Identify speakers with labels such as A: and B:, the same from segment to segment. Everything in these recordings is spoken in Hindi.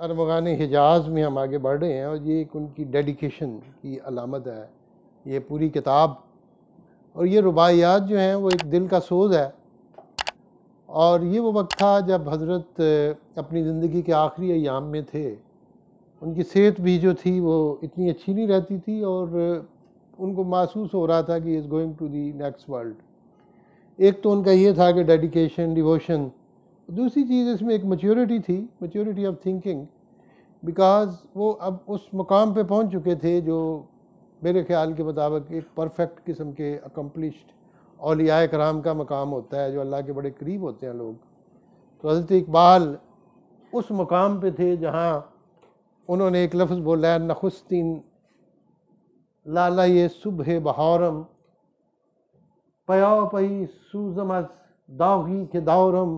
A: अरमगान हिजाज में हम आगे बढ़ रहे हैं और ये एक उनकी डेडिकेशन की अलामत है ये पूरी किताब और ये रुबायात जो हैं वो एक दिल का सोज है और ये वो वक्त था जब हज़रत अपनी ज़िंदगी के आखिरी अयाम में थे उनकी सेहत भी जो थी वो इतनी अच्छी नहीं रहती थी और उनको महसूस हो रहा था कि is going to the next world एक तो उनका ये था कि डेडिकेशन डिवोशन दूसरी चीज़ इसमें एक मच्योरिटी थी मच्योरिटी ऑफ थिंकिंग बिकॉज वो अब उस मुकाम पे पहुंच चुके थे जो मेरे ख्याल के मुताबिक एक परफेक्ट किस्म के अकम्पलिश्ड अलिया कराम का मकाम होता है जो अल्लाह के बड़े करीब होते हैं लोग तो हज़रत इकबाल उस मुकाम पे थे जहाँ उन्होंने एक लफ्ज़ बोला है नखुस्तीन लाला ये सुबह बहारम पया पई सूजमस के दौरम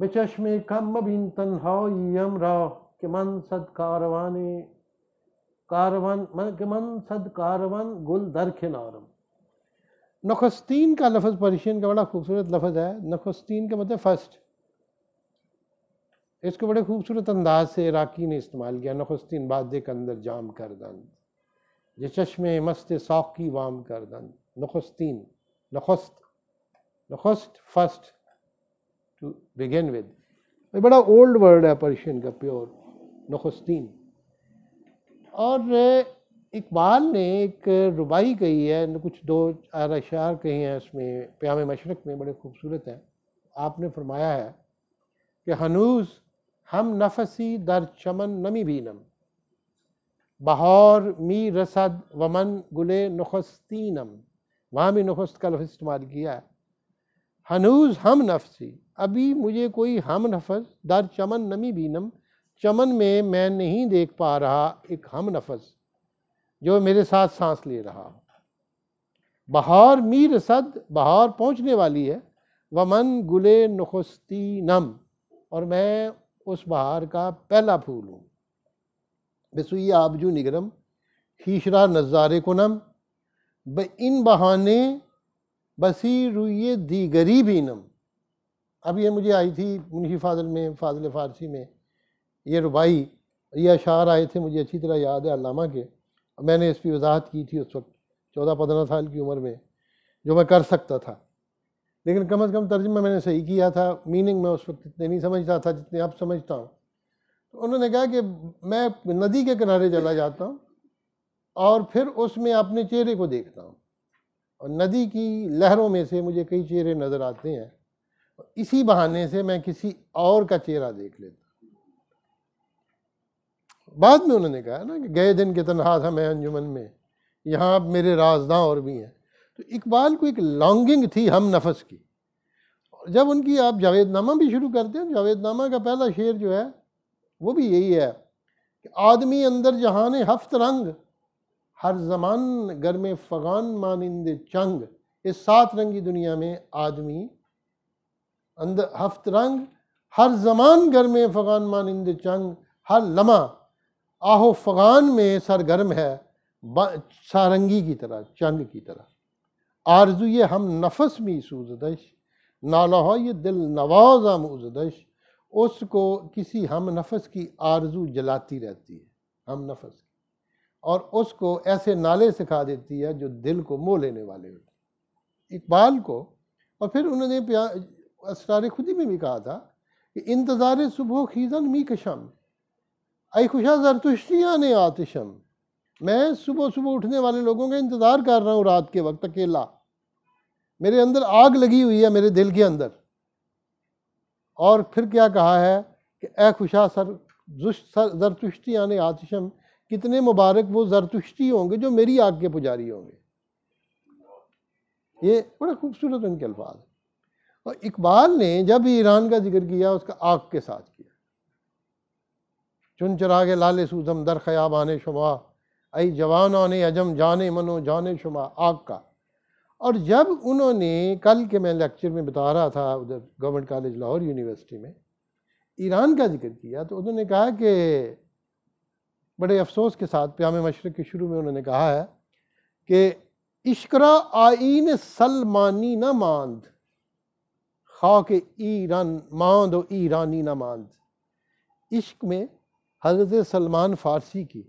A: بچشم کم مبین تنهایی امرا که من صد کاروان کاروان من که من صد کاروان گل در کنارم नखस्तीन का लफ्ज़ पर्शियन का बड़ा खूबसूरत लफ्ज़ है नखस्तीन का मतलब फर्स्ट इसको बड़े खूबसूरत अंदाज से इराकी ने इस्तेमाल किया नखस्तीन बादे के अंदर जाम कर दंद ये चश्मे मस्त साकी वाम कर दंद नखस्तीन नखस्त नखस्त फर्स्ट टू बिगिन विद बड़ा ओल्ड वर्ड है पर्शियन का प्योर नखस्तीन और इकबाल ने एक रुबाई कही है कुछ दो चार अशार कही हैं उसमें प्याम मशरक में बड़े खूबसूरत हैं आपने फरमाया है कि हनूज हम नफसी दर चमन नमी भी नम बहौर मी रसद वमन गुले नखस्तीनम वहाँ भी नखस्त का लफ इस्तेमाल किया है हनूज हम नफसी अभी मुझे कोई हम नफस दर चमन नमी बीनम चमन में मैं नहीं देख पा रहा एक हम नफस जो मेरे साथ सांस ले रहा हो बहार मीर सद बहार पहुंचने वाली है वमन गुले नखस्ती नम और मैं उस बहार का पहला फूल हूँ बसुई आबजू निगरम हीशरा नज़ारे को नम ब इन बहाने बसी दी गरीब इनम अब ये मुझे आई थी मुंशी फाजल में फाजल फारसी में ये रुबाई ये अशार आए थे मुझे अच्छी तरह याद है अलामा के मैंने इसकी वजाहत की थी उस वक्त चौदह पंद्रह साल की उम्र में जो मैं कर सकता था लेकिन कम अज़ कम तर्जमा मैंने सही किया था मीनिंग मैं उस वक्त इतने नहीं समझता था जितने अब समझता हूँ तो उन्होंने कहा कि मैं नदी के किनारे चला जाता हूँ और फिर उसमें अपने चेहरे को देखता हूँ और नदी की लहरों में से मुझे कई चेहरे नज़र आते हैं इसी बहाने से मैं किसी और का चेहरा देख लेता बाद में उन्होंने कहा ना कि गए दिन के तनहा था मैं अंजुमन में यहाँ मेरे राजदा और भी हैं तो इकबाल को एक लॉन्गिंग थी हम नफस की और जब उनकी आप जावेदनामा भी शुरू करते हैं जावेदनामा का पहला शेर जो है वो भी यही है कि आदमी अंदर ने हफ्त रंग हर जमान गर में फ़गान मानंद चंग इस सात रंगी दुनिया में आदमी अंद हफ्त रंग हर जमान गर में फ़गान मानंद चंग हर लमा आहो फ़गान में सरगर्म है सारंगी की तरह चंग की तरह आरजू ये हम नफस में सूजदश नाला हो ये दिल नवाज आमूजदश उसको किसी हम नफस की आरजू जलाती रहती है हम नफस और उसको ऐसे नाले सिखा देती है जो दिल को मोह लेने वाले होते इकबाल को और फिर उन्होंने असरार खुदी में भी कहा था कि इंतज़ार सुबह खीजन मी कशम खुशा जरतुश्तिया ने आतिशम मैं सुबह सुबह उठने वाले लोगों का इंतज़ार कर रहा हूँ रात के वक्त अकेला मेरे अंदर आग लगी हुई है मेरे दिल के अंदर और फिर क्या कहा है कि ए खुशा सर जुश सर जरतुश्ती आने आतिशम कितने मुबारक वो जरतुष्टी होंगे जो मेरी आग के पुजारी होंगे ये बड़ा खूबसूरत उनके अल्फाज और इकबाल ने जब ईरान का जिक्र किया उसका आग के साथ किया चुन चरा के लाल सूजम दर खयाब आने शुमा आई जवान आने अजम जाने मनो जाने शुमा आग का और जब उन्होंने कल के मैं लेक्चर में बता रहा था उधर गवर्नमेंट कॉलेज लाहौर यूनिवर्सिटी में ईरान का जिक्र किया तो उन्होंने कहा कि बड़े अफसोस के साथ प्याम मशरक के शुरू में उन्होंने कहा है कि इश्करा आइन सलमानी ना मांद खा के ईरान मांद और ईरानी ना मांद इश्क में हजरत सलमान फारसी की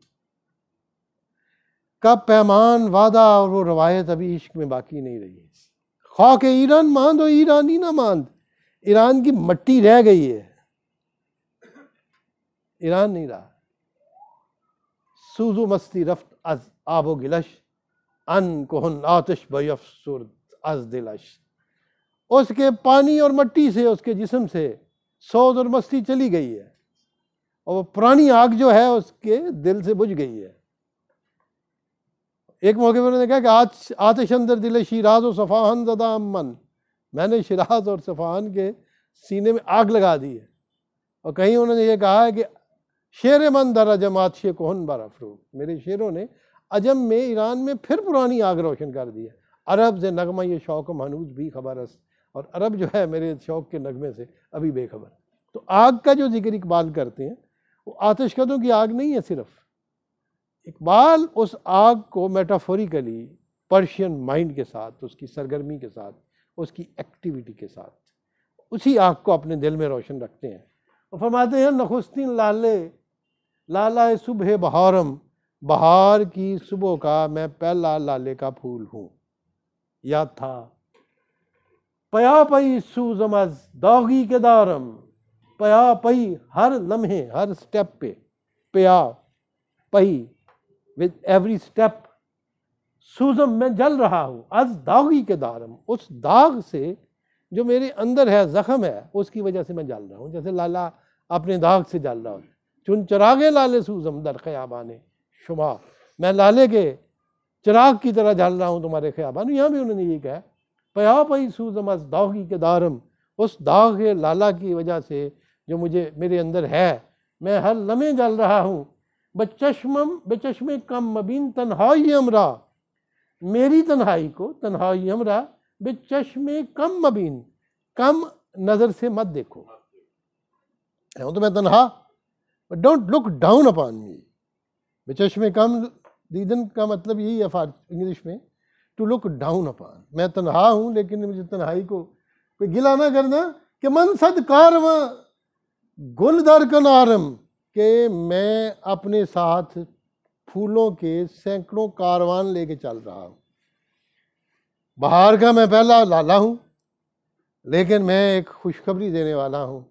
A: का पैमान वादा और वो रवायत अभी इश्क में बाकी नहीं रही है खा के ईरान मांद और ईरानी ना मांद ईरान की मट्टी रह गई है ईरान नहीं रहा सूजो मस्ती रफ्त अज आबो آب و گلش ان کهن آتش بیفسرد उसके पानी और मट्टी से उसके जिसम से सौद और मस्ती चली गई है और वो पुरानी आग जो है उसके दिल से बुझ गई है एक मौके पर उन्होंने कहा कि आज आतश अंदर दिल शिराज और सफ़ाहान ज़दा अमन मैंने शिराज और सफ़ाहान के सीने में आग लगा दी है और कहीं उन्होंने ये कहा है कि शेर मन दर अजमात शे कोहन बार अफरूब मेरे शेरों ने अजम में ईरान में फिर पुरानी आग रोशन कर दी है अरब से नगमा ये शौक मनूज भी खबर अस और अरब जो है मेरे शौक के नगमे से अभी बेखबर तो आग का जो जिक्र इकबाल करते हैं वो आतशकदों की आग नहीं है सिर्फ इकबाल उस आग को मेटाफोरिकली पर्शियन माइंड के साथ उसकी सरगर्मी के साथ उसकी एक्टिविटी के साथ उसी आग को अपने दिल में रोशन रखते हैं और फरमाते हैं नखुस्तीन लाले लाला सुबह बहारम बहार की सुबह का मैं पहला लाले का फूल हूँ याद था पया पई सूजमज दागी के दारम पया पई हर लम्हे हर स्टेप पे पया पई विद एवरी स्टेप सूजम मैं जल रहा हूँ अज दागी के दारम उस दाग से जो मेरे अंदर है जख्म है उसकी वजह से मैं जल रहा हूँ जैसे लाला अपने दाग से जल रहा हूँ चुन चरागे लाले सूजम दर ख्याबाने शुमा मैं लाले के चिराग की तरह जल रहा हूँ तुम्हारे खयाबान यहाँ भी उन्होंने ये कहा पया पई सूजम अस दागी के दारम उस दाग के लाला की वजह से जो मुझे मेरे अंदर है मैं हर लम्हे जल रहा हूँ बचशमम चश्मे कम मबीन तन्हाई अमरा मेरी तन्हाई को तन्हाई हमरा बचशम कम मबीन कम नज़र से मत देखो तो मैं तनहा but don't look down upon me बचश में कम दीदन का मतलब यही है इंग्लिश में टू लुक डाउन अपॉन मैं तनहा हूँ लेकिन मुझे तनहाई को कोई गिला ना करना कि मन सद कारवा गुलदार कनारम के मैं अपने साथ फूलों के सैकड़ों कारवान लेके चल रहा हूँ बाहर का मैं पहला लाला हूँ लेकिन मैं एक खुशखबरी देने वाला हूँ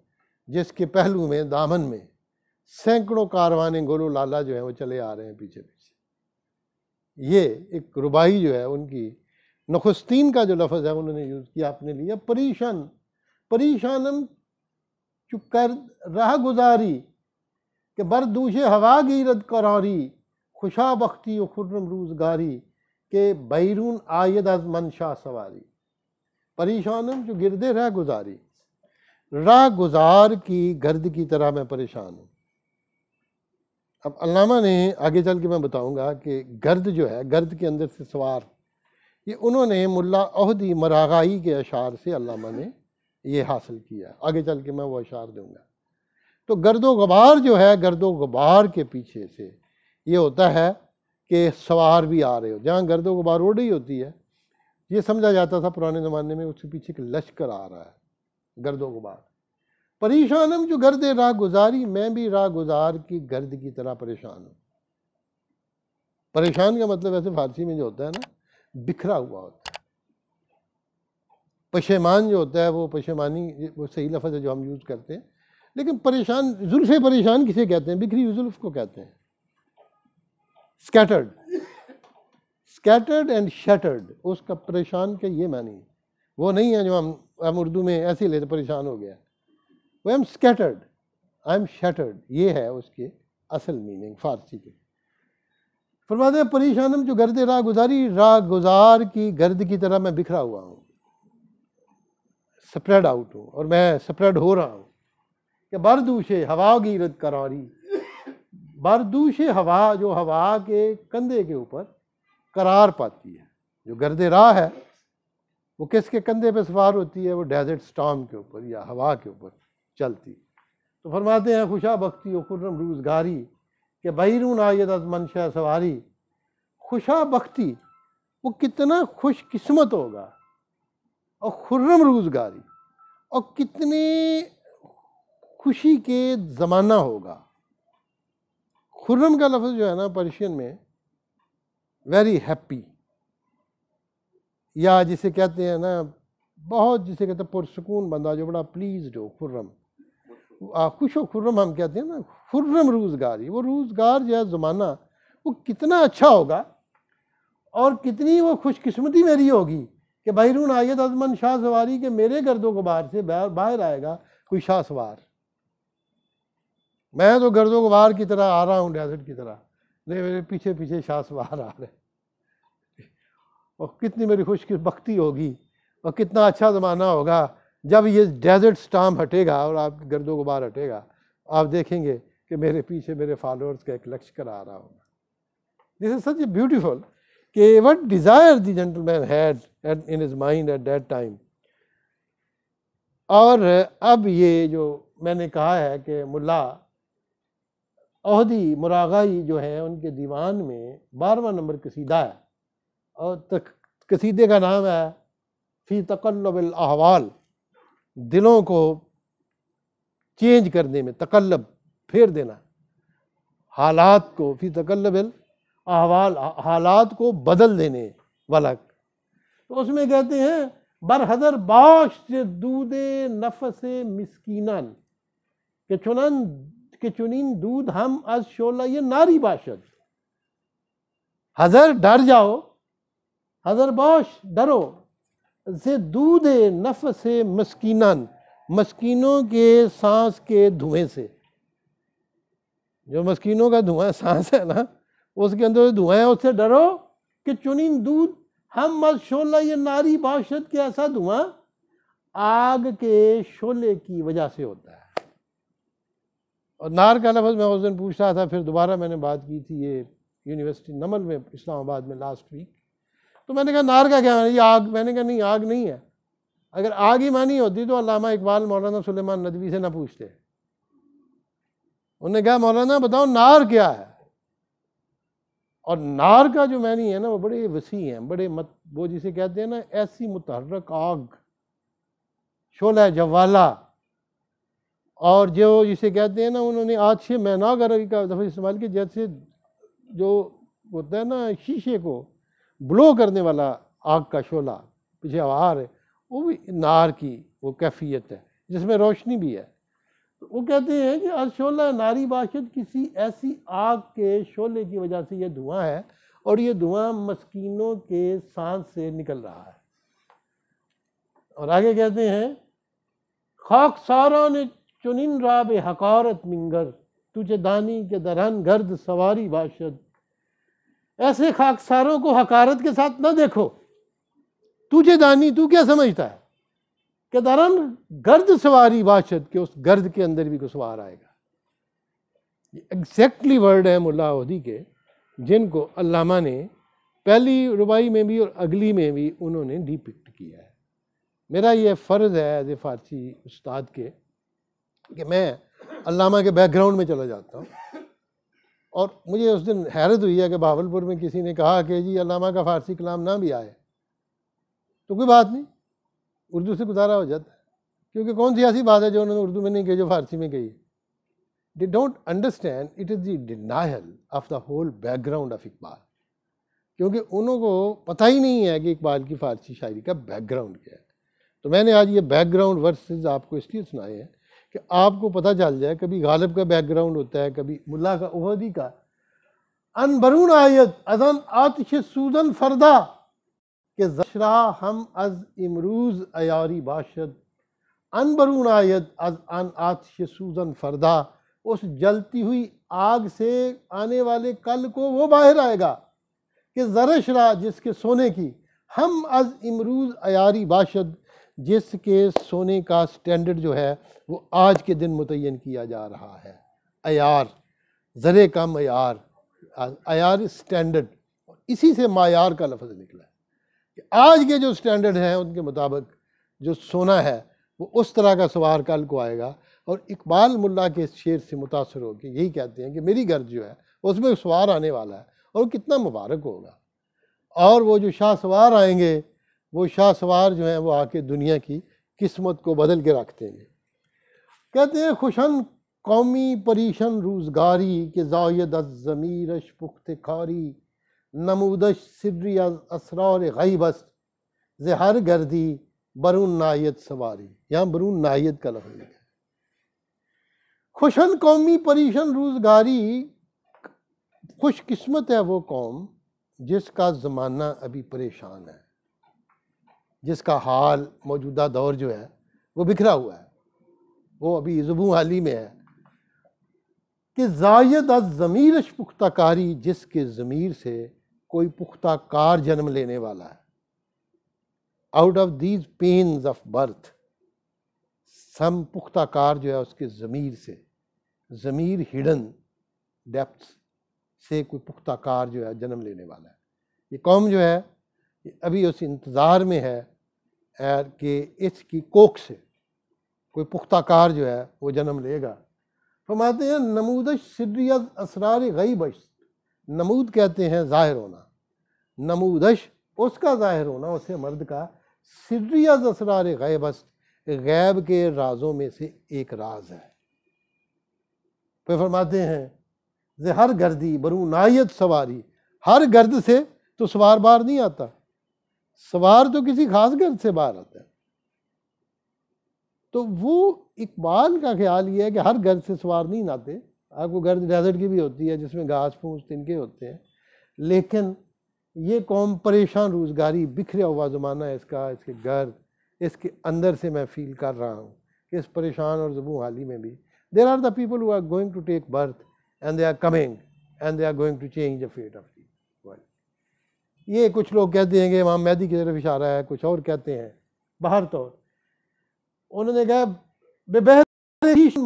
A: जिसके पहलू में दामन में सैकड़ों कारवाने गोलू लाला जो है वो चले आ रहे हैं पीछे पीछे ये एक रुबाई जो है उनकी नखुस्तीन का जो लफज है उन्होंने यूज़ किया अपने लिए परेशान परेशानम चुकर राह गुजारी के बर दूशे हवा गीरत करारी खुशा बख्ती खुर्रम रोजगारी के बैरून आयद अज मनशा सवारी परेशानम जो गिरदे रह गुजारी राह गुजार की गर्द की तरह मैं परेशान हूँ अब अलामा ने आगे चल के मैं बताऊंगा कि गर्द जो है गर्द के अंदर से सवार ये उन्होंने मुल्ला अहदी मरागाई के अशार से अलामा ने ये हासिल किया आगे चल के मैं वो अशार दूंगा तो गर्दो गबार जो है गर्दो गबार के पीछे से ये होता है कि सवार भी आ रहे हो जहाँ गर्दो गबार उड़ ही होती है ये समझा जाता था पुराने ज़माने में उसके पीछे एक लश्कर आ रहा है गर्दो गबार परेशानम जो गर्द राह गुजारी मैं भी राह गुजार की गर्द की तरह परेशान हूँ परेशान का मतलब ऐसे फारसी में जो होता है ना बिखरा हुआ होता है पशेमान जो होता है वो पशेमानी वो सही लफ्ज़ है जो हम यूज़ करते हैं लेकिन परेशान जुल्फ परेशान किसे कहते हैं बिखरी जुल्फ को कहते हैं स्कैटर्ड स्कैटर्ड एंड शटर्ड उसका परेशान का ये मानी वो नहीं है जो हम हम उर्दू में ऐसे ही लेते परेशान हो गया I am scattered I am shattered ये है उसके असल मीनिंग फारसी के फरमाते परेशानम जो गर्द राह गुजारी राह गुजार की गर्द की तरह मैं बिखरा हुआ हूँ स्प्रेड आउट हूँ और मैं स्प्रेड हो रहा हूँ क्या बरदूशे हवा की रद करारी बरदूश हवा जो हवा के कंधे के ऊपर करार पाती है जो गर्द राह है वो किसके कंधे पे सवार होती है वो डेजर्ट स्टॉम के ऊपर या हवा के ऊपर चलती तो फरमाते हैं खुशा बख्ती और खुर्रम रोजगारी के बहरून आयद अज मनशा सवारी खुशा बख्ती वो कितना खुशकस्मत होगा और खुर्रम रोजगारी और कितने खुशी के ज़माना होगा खुर्रम का लफ्ज़ जो है ना पर्शियन में वेरी हैप्पी या जिसे कहते हैं ना बहुत जिसे कहते हैं पुरसकून बंदा जो बड़ा प्लीज हो खुर्रम खुश व खुर्रम हम कहते हैं ना खुर्रम रोज़गार वो रोज़गार जो है ज़माना वो कितना अच्छा होगा और कितनी वो खुशकस्मती मेरी होगी कि बहरून आयत अजमन शाह सवारी के मेरे गर्दो बाहर से बाहर आएगा कोई शाह सवार मैं तो को बाहर की तरह आ रहा हूँ डेजर्ट की तरह नहीं मेरे पीछे पीछे शाह सवार आ रहे और कितनी मेरी खुशकती होगी और कितना अच्छा ज़माना होगा जब ये डेजर्ट स्टाम हटेगा और आप गर्दो गुबार हटेगा आप देखेंगे कि मेरे पीछे मेरे फॉलोअर्स का एक लक्ष्य कर आ रहा होगा this is such a beautiful कि what desire the gentleman had at in his mind at that time और अब ये जो मैंने कहा है कि मुला अहदी मुरागाई जो है उनके दीवान में बारवा नंबर कसीदा है और तक कसीदे का नाम है फ़ी तकल्लबिल अहवाल दिलों को चेंज करने में तकल्लब फेर देना हालात को फिर तकल्लब अहवाल हालात को बदल देने वाला तो उसमें कहते हैं बरहदर बाश से दूधे नफस मिसकीनन के चुनन के चुनिन दूध हम अज शोला ये नारी बाशद हजर डर जाओ हजर बाश डरो से दूध नफ से मस्किनान मस्किनों के सांस के धुएं से जो मस्किनों का धुआं सांस है ना उसके अंदर जो धुआं है उससे डरो कि चुनिन दूध हम मत शोला ये नारी बाशत के ऐसा धुआं आग के शोले की वजह से होता है और नार का लफ्ज़ मैं उस दिन पूछ रहा था फिर दोबारा मैंने बात की थी ये यूनिवर्सिटी नमल में इस्लामाबाद में लास्ट वीक तो मैंने कहा नार का क्या ये आग मैंने कहा नहीं आग नहीं है अगर आग ही मानी होती तो अलामा इकबाल मौलाना सुलेमान नदवी से ना पूछते उन्होंने कहा मौलाना बताओ नार क्या है और नार का जो मैनी है ना वो बड़े वसी हैं बड़े मत वो जिसे कहते हैं ना ऐसी मुतहरक आग शोला जवाला और जो जिसे कहते हैं ना उन्होंने आज से मैनागर का दफ़ा इस्तेमाल किया जैसे जो होता है ना शीशे को ब्लो करने वाला आग का शोला पीछे आवार है वो भी नार की वो कैफियत है जिसमें रोशनी भी है तो वो कहते हैं कि अशोला नारी बाशद किसी ऐसी आग के शोले की वजह से ये धुआं है और ये धुआं मस्किनों के सांस से निकल रहा है और आगे कहते हैं खाक सारा ने चुनिन राब हकारत मिंगर तुझे दानी के दरहन गर्द सवारी बाशत ऐसे खाकसारों को हकारत के साथ ना देखो तुझे दानी तू क्या समझता है कि दरअन गर्द सवारी बाशद के उस गर्द के अंदर भी सवार आएगा ये एग्जैक्टली वर्ड है मुलाउदी के जिनको अल्लामा ने पहली रुबाई में भी और अगली में भी उन्होंने डिपिक्ट किया है मेरा ये फ़र्ज़ है एज ए फ़ारसी उस्ताद के कि मैं अल्लामा के बैकग्राउंड में चला जाता हूँ और मुझे उस दिन हैरत हुई है कि बहावलपुर में किसी ने कहा कि जी अलामा का फ़ारसी कलाम ना भी आए तो कोई बात नहीं उर्दू से गुजारा हो जाता है क्योंकि कौन सी ऐसी बात है जो उन्होंने उर्दू में नहीं कही जो फ़ारसी में कही they don't understand it is the denial of the whole background of Iqbal क्योंकि उनको पता ही नहीं है कि इकबाल की फ़ारसी शायरी का बैकग्राउंड क्या है तो मैंने आज ये बैकग्राउंड वर्सेज आपको इसलिए सुनाए हैं कि आपको पता चल जाए कभी गालिब का बैकग्राउंड होता है कभी मुल्ला का उहदी का अनबरून आयत अजन आतिश सूदन फरदा के जशरा हम अज इमरूज अयारी बाशद अनबरून आयत अज अन आतिश सूदन फरदा उस जलती हुई आग से आने वाले कल को वो बाहर आएगा कि जरशरा जिसके सोने की हम अज इमरूज अयारी बाशद जिसके सोने का स्टैंडर्ड जो है वो आज के दिन मुतन किया जा रहा है अयार ज़र कम अयार अयार स्टैंडर्ड इसी से मायार का लफ्ज़ निकला है कि आज के जो स्टैंडर्ड हैं उनके मुताबिक जो सोना है वो उस तरह का सवार कल को आएगा और इकबाल मुल्ला के शेर से मुतासर होकर यही कहते हैं कि मेरी घर जो है उसमें सवार आने वाला है और कितना मुबारक होगा और वो जो शाह सवार आएंगे वो शाह सवार जो हैं वो आके दुनिया की किस्मत को बदल के रख देंगे कहते हैं खुशन कौमी परीशन रोजगारी के जायद ज़मीरश पुख्त खारी नमूदश सिर्री असरार गईबस जहर गर्दी बरून नायत सवारी यहाँ बरून नायत का लफ्ज लिखा है खुशन कौमी परीशन रोजगारी खुशकस्मत है वो कौम जिसका ज़माना अभी परेशान है जिसका हाल मौजूदा दौर जो है वो बिखरा हुआ है वो अभी जबू हाली में है कि जायद ज़मीरश पुख्ता कारी जिसके ज़मीर से कोई पुख्ता कार जन्म लेने वाला है out of these pains of birth सम पुख्ता कार जो है उसके ज़मीर से ज़मीर हिडन डेप्थ से कोई पुख्ता कार जो है जन्म लेने वाला है ये कौम जो है अभी उस इंतज़ार में है कि इसकी कोख से कोई पुख्ताकार जो है वो जन्म लेगा फरमाते हैं नमूद शरियत असरार गई बश नमूद कहते हैं ज़ाहिर होना नमूदश उसका ज़ाहिर होना उसे मर्द का सिर्रियत असरार गैबस गैब के राजों में से एक राज है फिर फरमाते हैं जे हर गर्दी बरूनायत सवारी हर गर्द से तो सवार बार नहीं आता सवार तो किसी खास गर्द से बाहर आता है तो वो इकबाल का ख्याल ये है कि हर गर्द से सवार नहीं नाते आपको गर्द डेजर्ट की भी होती है जिसमें घास फूस तिनके होते हैं लेकिन ये कौम परेशान रोज़गारी बिखरा हुआ ज़माना है इसका इसके गर्द इसके अंदर से मैं फील कर रहा हूँ इस परेशान और जबू हाली में भी there are the people who are going to take birth and they are coming and they are going to change the fate of the world ये कुछ लोग कहते हैं कि इमाम मेहदी की तरफ इशारा है कुछ और कहते हैं बाहर तौर उन्होंने कहा बेबहर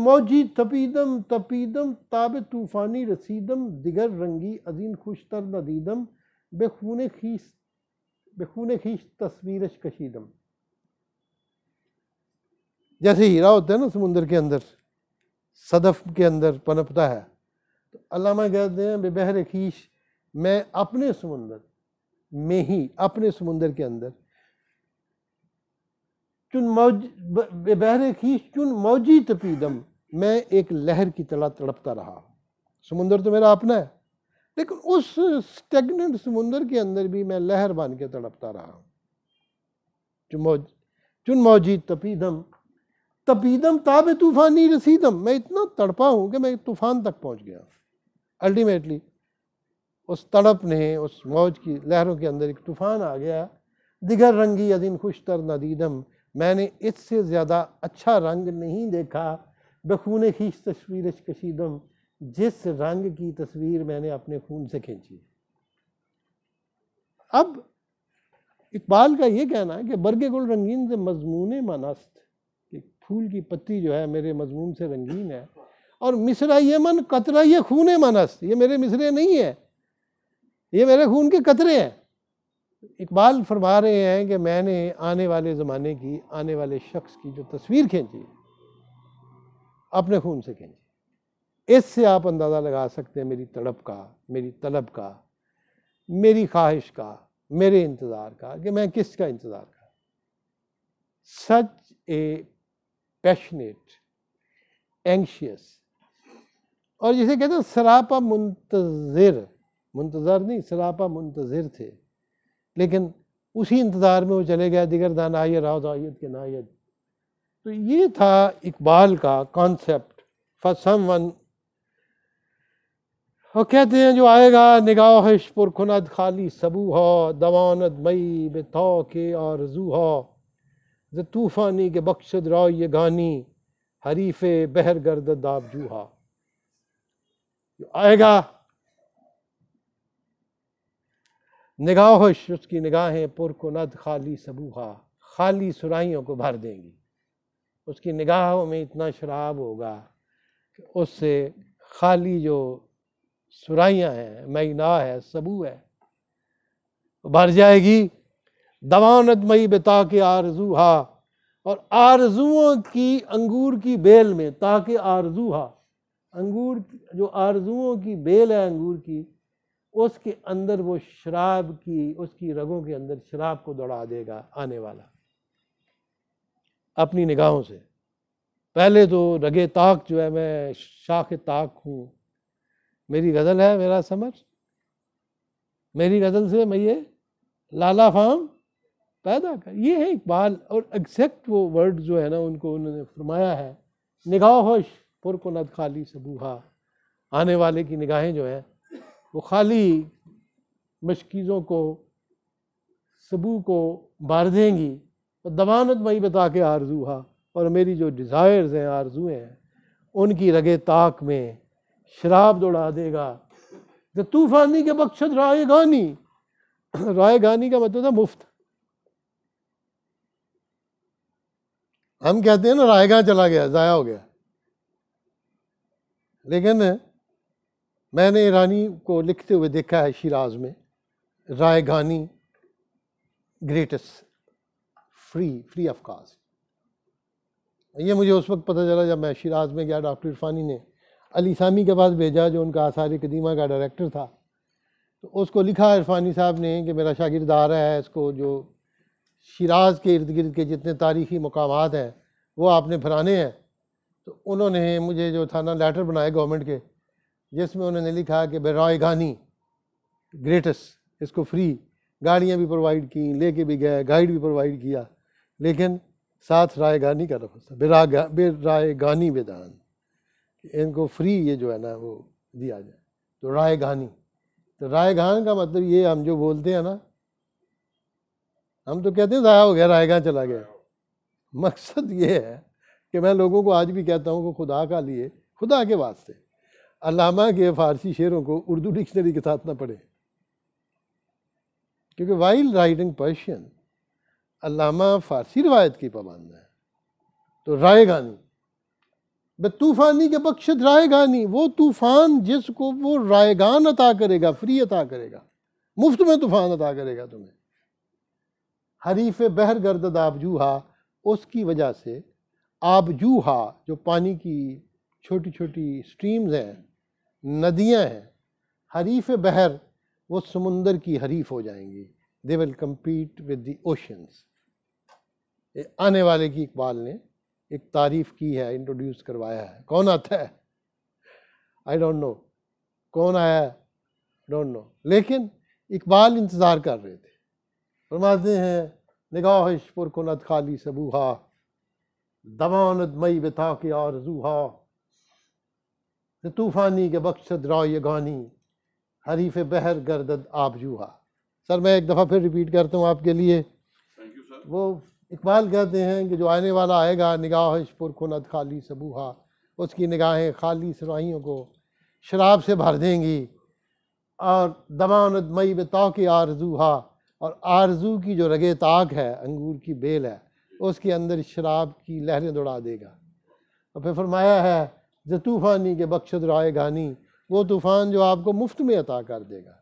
A: मौजी तपीदम तपीदम ताब तूफ़ानी रसीदम दिगर रंगी अजीन तर नदीदम बेखून खीस बेखून खीस तस्वीरश कशीदम जैसे हीरा होता है ना समुंदर के अंदर सदफ के अंदर पनपता है तो अलामा कहते हैं बेबहर खीश मैं अपने समुंदर में ही अपने समुंदर के अंदर चुन मौज बहरे खींच चुन मौजी तपीदम मैं एक लहर की तरह तड़पता रहा समुंदर तो मेरा अपना है लेकिन उस स्टेगनेंट समुंदर के अंदर भी मैं लहर बन के तड़पता रहा चुन मौज चुन मौजी तपीदम तपीदम ताब तूफ़ानी रसीदम मैं इतना तड़पा हूँ कि मैं तूफ़ान तक पहुँच गया अल्टीमेटली उस तड़प ने उस मौज की लहरों के अंदर एक तूफ़ान आ गया दिगर रंगी अधिन खुशतर नदीदम मैंने इससे ज़्यादा अच्छा रंग नहीं देखा बखून खींच तस्वीर कशीदम जिस रंग की तस्वीर मैंने अपने खून से खींची अब इकबाल का ये कहना है कि बरगे गुल रंगीन से मजमून मनस्त कि फूल की पत्ती जो है मेरे मजमून से रंगीन है और मिसरा ये मन कतरा ये खून मनस्त ये मेरे मिसरे नहीं है ये मेरे खून के कतरे हैं इकबाल फरमा रहे हैं कि मैंने आने वाले ज़माने की आने वाले शख्स की जो तस्वीर खींची अपने खून से खींची इससे आप अंदाज़ा लगा सकते हैं मेरी तड़प का मेरी तलब का मेरी ख्वाहिश का मेरे इंतज़ार का कि मैं किसका इंतज़ार कर सच ए पैशनेट एंशियस और जिसे कहते हैं सरापा मुंतज़र मुंतज़र नहीं सरापा मुंतज़र थे लेकिन उसी इंतज़ार में वो चले गए दिगर दान आय राउद के नायद तो ये था इकबाल का कॉन्सेप्ट फॉर सम वन और कहते हैं जो आएगा निगाहश पुरखुनद खाली सबू हो दवानद मई बे के और जू हो ज तूफ़ानी के बख्शद रो ये गानी हरीफ बहर गर्द दाब जूहा आएगा निगाहोश उसकी निगाहें नद खाली सबूहा खाली सुराइयों को भर देंगी उसकी निगाहों में इतना शराब होगा कि उससे खाली जो सुराइयाँ हैं मैना है सबू है भर जाएगी दवानत मई बिता के आरजू हा और आरजुओं की अंगूर की बेल में ताकि आरजू हा अंगूर जो आरजुओं की बेल है अंगूर की उसके अंदर वो शराब की उसकी रगों के अंदर शराब को दौड़ा देगा आने वाला अपनी निगाहों से पहले तो रगे ताक जो है मैं शाख ताक हूँ मेरी गज़ल है मेरा समझ मेरी गज़ल से मैं ये लाला फाम पैदा कर ये है इकबाल और एग्जैक्ट वो वर्ड जो है ना उनको उन्होंने फरमाया है निगाह होश पुरकुनद खाली सबूहा आने वाले की निगाहें जो हैं वो खाली मशकीज़ों को सबू को बार देंगी तो दमानत मई बता के आरजू आरजूहा और मेरी जो डिज़ायर्स हैं आरजू हैं उनकी रगे ताक में शराब दौड़ा देगा जब तूफ़ानी के बख्शत राय गानी राय गानी का मतलब था मुफ्त हम कहते हैं ना रायगा चला गया ज़ाया हो गया लेकिन मैंने ईरानी को लिखते हुए देखा है शिराज में राय गानी greatest free free of cost ये मुझे उस वक्त पता चला जब मैं शिराज में गया डॉक्टर इरफानी ने अली सामी के पास भेजा जो उनका आसार कदीमा का डायरेक्टर था तो उसको लिखा इरफानी साहब ने कि मेरा शागिर्द आ रहा है इसको जो शिराज के इर्द गिर्द के जितने तारीखी मकाम हैं वो आपने फराने हैं तो उन्होंने मुझे जो था ना लेटर बनाए गवर्नमेंट के जिसमें उन्होंने लिखा कि बरॉय गानी ग्रेटस इसको फ्री गाड़ियाँ भी प्रोवाइड की लेके भी गए गाइड भी प्रोवाइड किया लेकिन साथ राय गानी का रफ था बेरा बे राय गानी बेदान इनको फ्री ये जो है ना वो दिया जाए तो राय गानी तो राय गान का मतलब ये हम जो बोलते हैं ना हम तो कहते हैं ज़ाया हो गया रायगा चला गया मकसद ये है कि मैं लोगों को आज भी कहता हूँ कि खुदा का लिए खुदा के वास्ते अलामा के फ़ारसी शेरों को उर्दू डिक्शनरी के साथ ना पढ़े क्योंकि वाइल राइडिंग पर्शियन अलामा फ़ारसी रवायत की पाबंद है तो राय गानी बतूफ़ानी के बख्शत राय गानी वो तूफ़ान जिसको वो रायगान अता करेगा फ्री अता करेगा मुफ्त में तूफ़ान अता करेगा तुम्हें हरीफ बहर गर्द आबजूहा उसकी वजह से आबजूहा जो पानी की छोटी छोटी स्ट्रीम्स हैं नदियाँ हैं हरीफ बहर वो समुंदर की हरीफ हो जाएंगी they will compete with the oceans आने वाले की इकबाल ने एक तारीफ की है इंट्रोड्यूस करवाया है कौन आता है आई डोंट नो कौन आया है डोंट नो लेकिन इकबाल इंतज़ार कर रहे थे फरमाते हैं निगाह पुरखुनत खाली सबूहा दवानत मई बिता के आरजूहा तूफ़ानी के बख्शद ये गानी हरीफ बहर गर्दद जूहा सर मैं एक दफ़ा फिर रिपीट करता हूँ आपके लिए you, वो इकबाल कहते हैं कि जो आने वाला आएगा निगाह पुरखुनद खाली सबूहा उसकी निगाहें खाली सराहियों को शराब से भर देंगी और दमानद मई बता के आरजूहा और आरजू की जो रगे ताक है अंगूर की बेल है उसके अंदर शराब की लहरें दौड़ा देगा और फिर फरमाया है जो तूफ़ानी के बख्शद राय गानी वो तूफ़ान जो आपको मुफ्त में अता कर देगा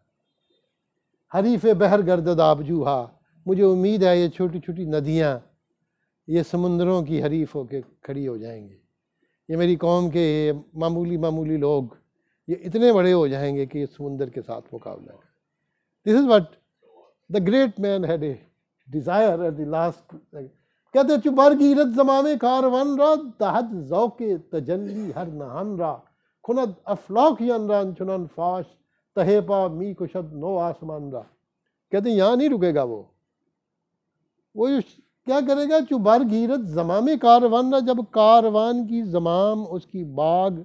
A: हरीफ बहर गर्दद जूहा मुझे उम्मीद है ये छोटी छोटी नदियाँ ये समुंदरों की हरीफ के खड़ी हो जाएंगी ये मेरी कौम के ये मामूली मामूली लोग ये इतने बड़े हो जाएंगे कि समुंदर के साथ मुकाबला करें this is what the great man had a desire at the last कहते चुबर गिरत जमामे कारवन रा तहद जौक तजल्ली हर नहन रा खुनद अफलाक अनरान चुनन फाश पा मी कुशद नो आसमान रा कहते यहाँ नहीं रुकेगा वो वो क्या करेगा चुबर गीरत जमामे कारवान रहा जब कारवान की जमाम उसकी बाग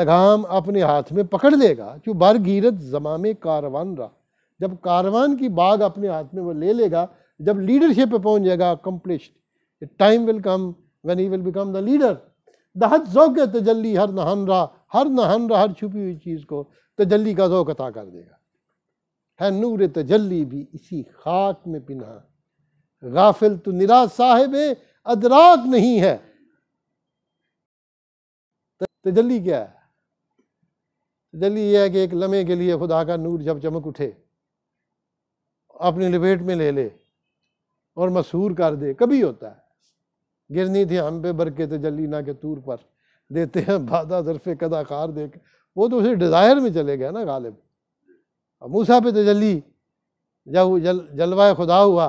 A: लगाम अपने हाथ में पकड़ लेगा चुबर गीरत जमामे कारवान रा जब कारवान की बाग अपने हाथ में वो ले लेगा जब लीडरशिप पे पहुंच जाएगा accomplish time will come when he will become the leader दहत जौक तजल्ली हर नहनरा हर नहनरा हर छुपी हुई चीज़ को तजल्ली का जोक अता कर देगा है नूर तजल्ली भी इसी खाक में पिना गाफिल तो निराश साहेब अदराक नहीं है तजल्ली क्या है तजल्ली यह है कि एक लम्हे के लिए खुदा का नूर जब चमक उठे अपनी लपेट में ले ले और मशहूर कर दे कभी होता है गिरनी थी हम पे बरके थे जलीना के तूर पर देते हैं बादा जरफ कदाकार दे के वो तो उसे डिज़ायर में चले गए ना गालिब अब मूसा पे तजली तो जब जल जलवा खुदा हुआ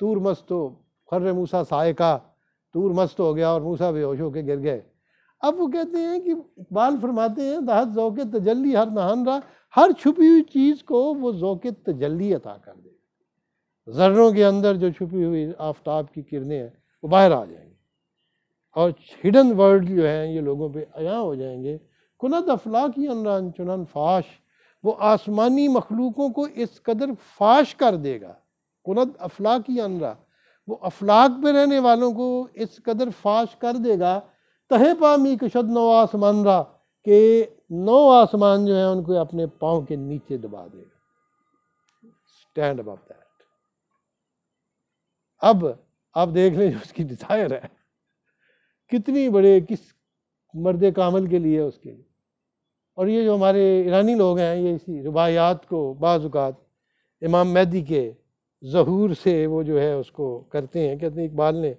A: तूर मस्त हो खर्र मूसा साय का तूर मस्त हो गया और मूसा बेहोश होकर गिर गए अब वो कहते हैं कि बाल फरमाते हैं दाहत जोक तजली हर नहान रहा हर छुपी हुई चीज़ को वो जोक तजली अता कर दे ज़र्रों के अंदर जो छुपी हुई आफ्ताब की किरणें हैं वो बाहर आ जाएंगी और हिडन वर्ड जो हैं ये लोगों पे अया हो जाएंगे कुनद की अनरान चुनन फाश वो आसमानी मखलूकों को इस कदर फाश कर देगा कुनद की अनरा वो अफलाक पे रहने वालों को इस कदर फाश कर देगा तहे पामी कशद नौ आसमान रा के नौ आसमान जो है उनको अपने पाँव के नीचे दबा देगा स्टैंड अबाउट दैट अब आप देख लें उसकी डिजायर है कितनी बड़े किस मर्द कामल के लिए उसके लिए और ये जो हमारे ईरानी लोग हैं ये इसी रिवायात को बाज़ात इमाम मेहदी के जहूर से वो जो है उसको करते हैं कहते हैं इकबाल ने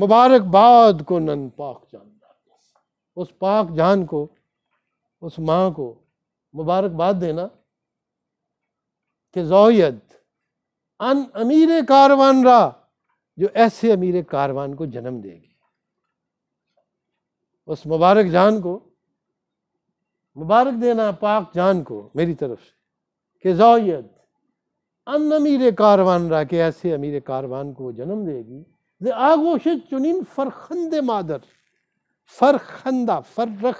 A: मुबारकबाद को नन पाक जान उस पाक जान को उस माँ को मुबारकबाद देना कि जोयद अन अमीर कारवान रा जो ऐसे अमीर कारवान को जन्म देगी उस मुबारक जान को मुबारक देना पाक जान को मेरी तरफ से कि जोयद अन अमीर कारवान रा के ऐसे अमीर कारवान को जन्म देगी आगोश चुनिन फरखंदे मादर फरखंदा फर्रख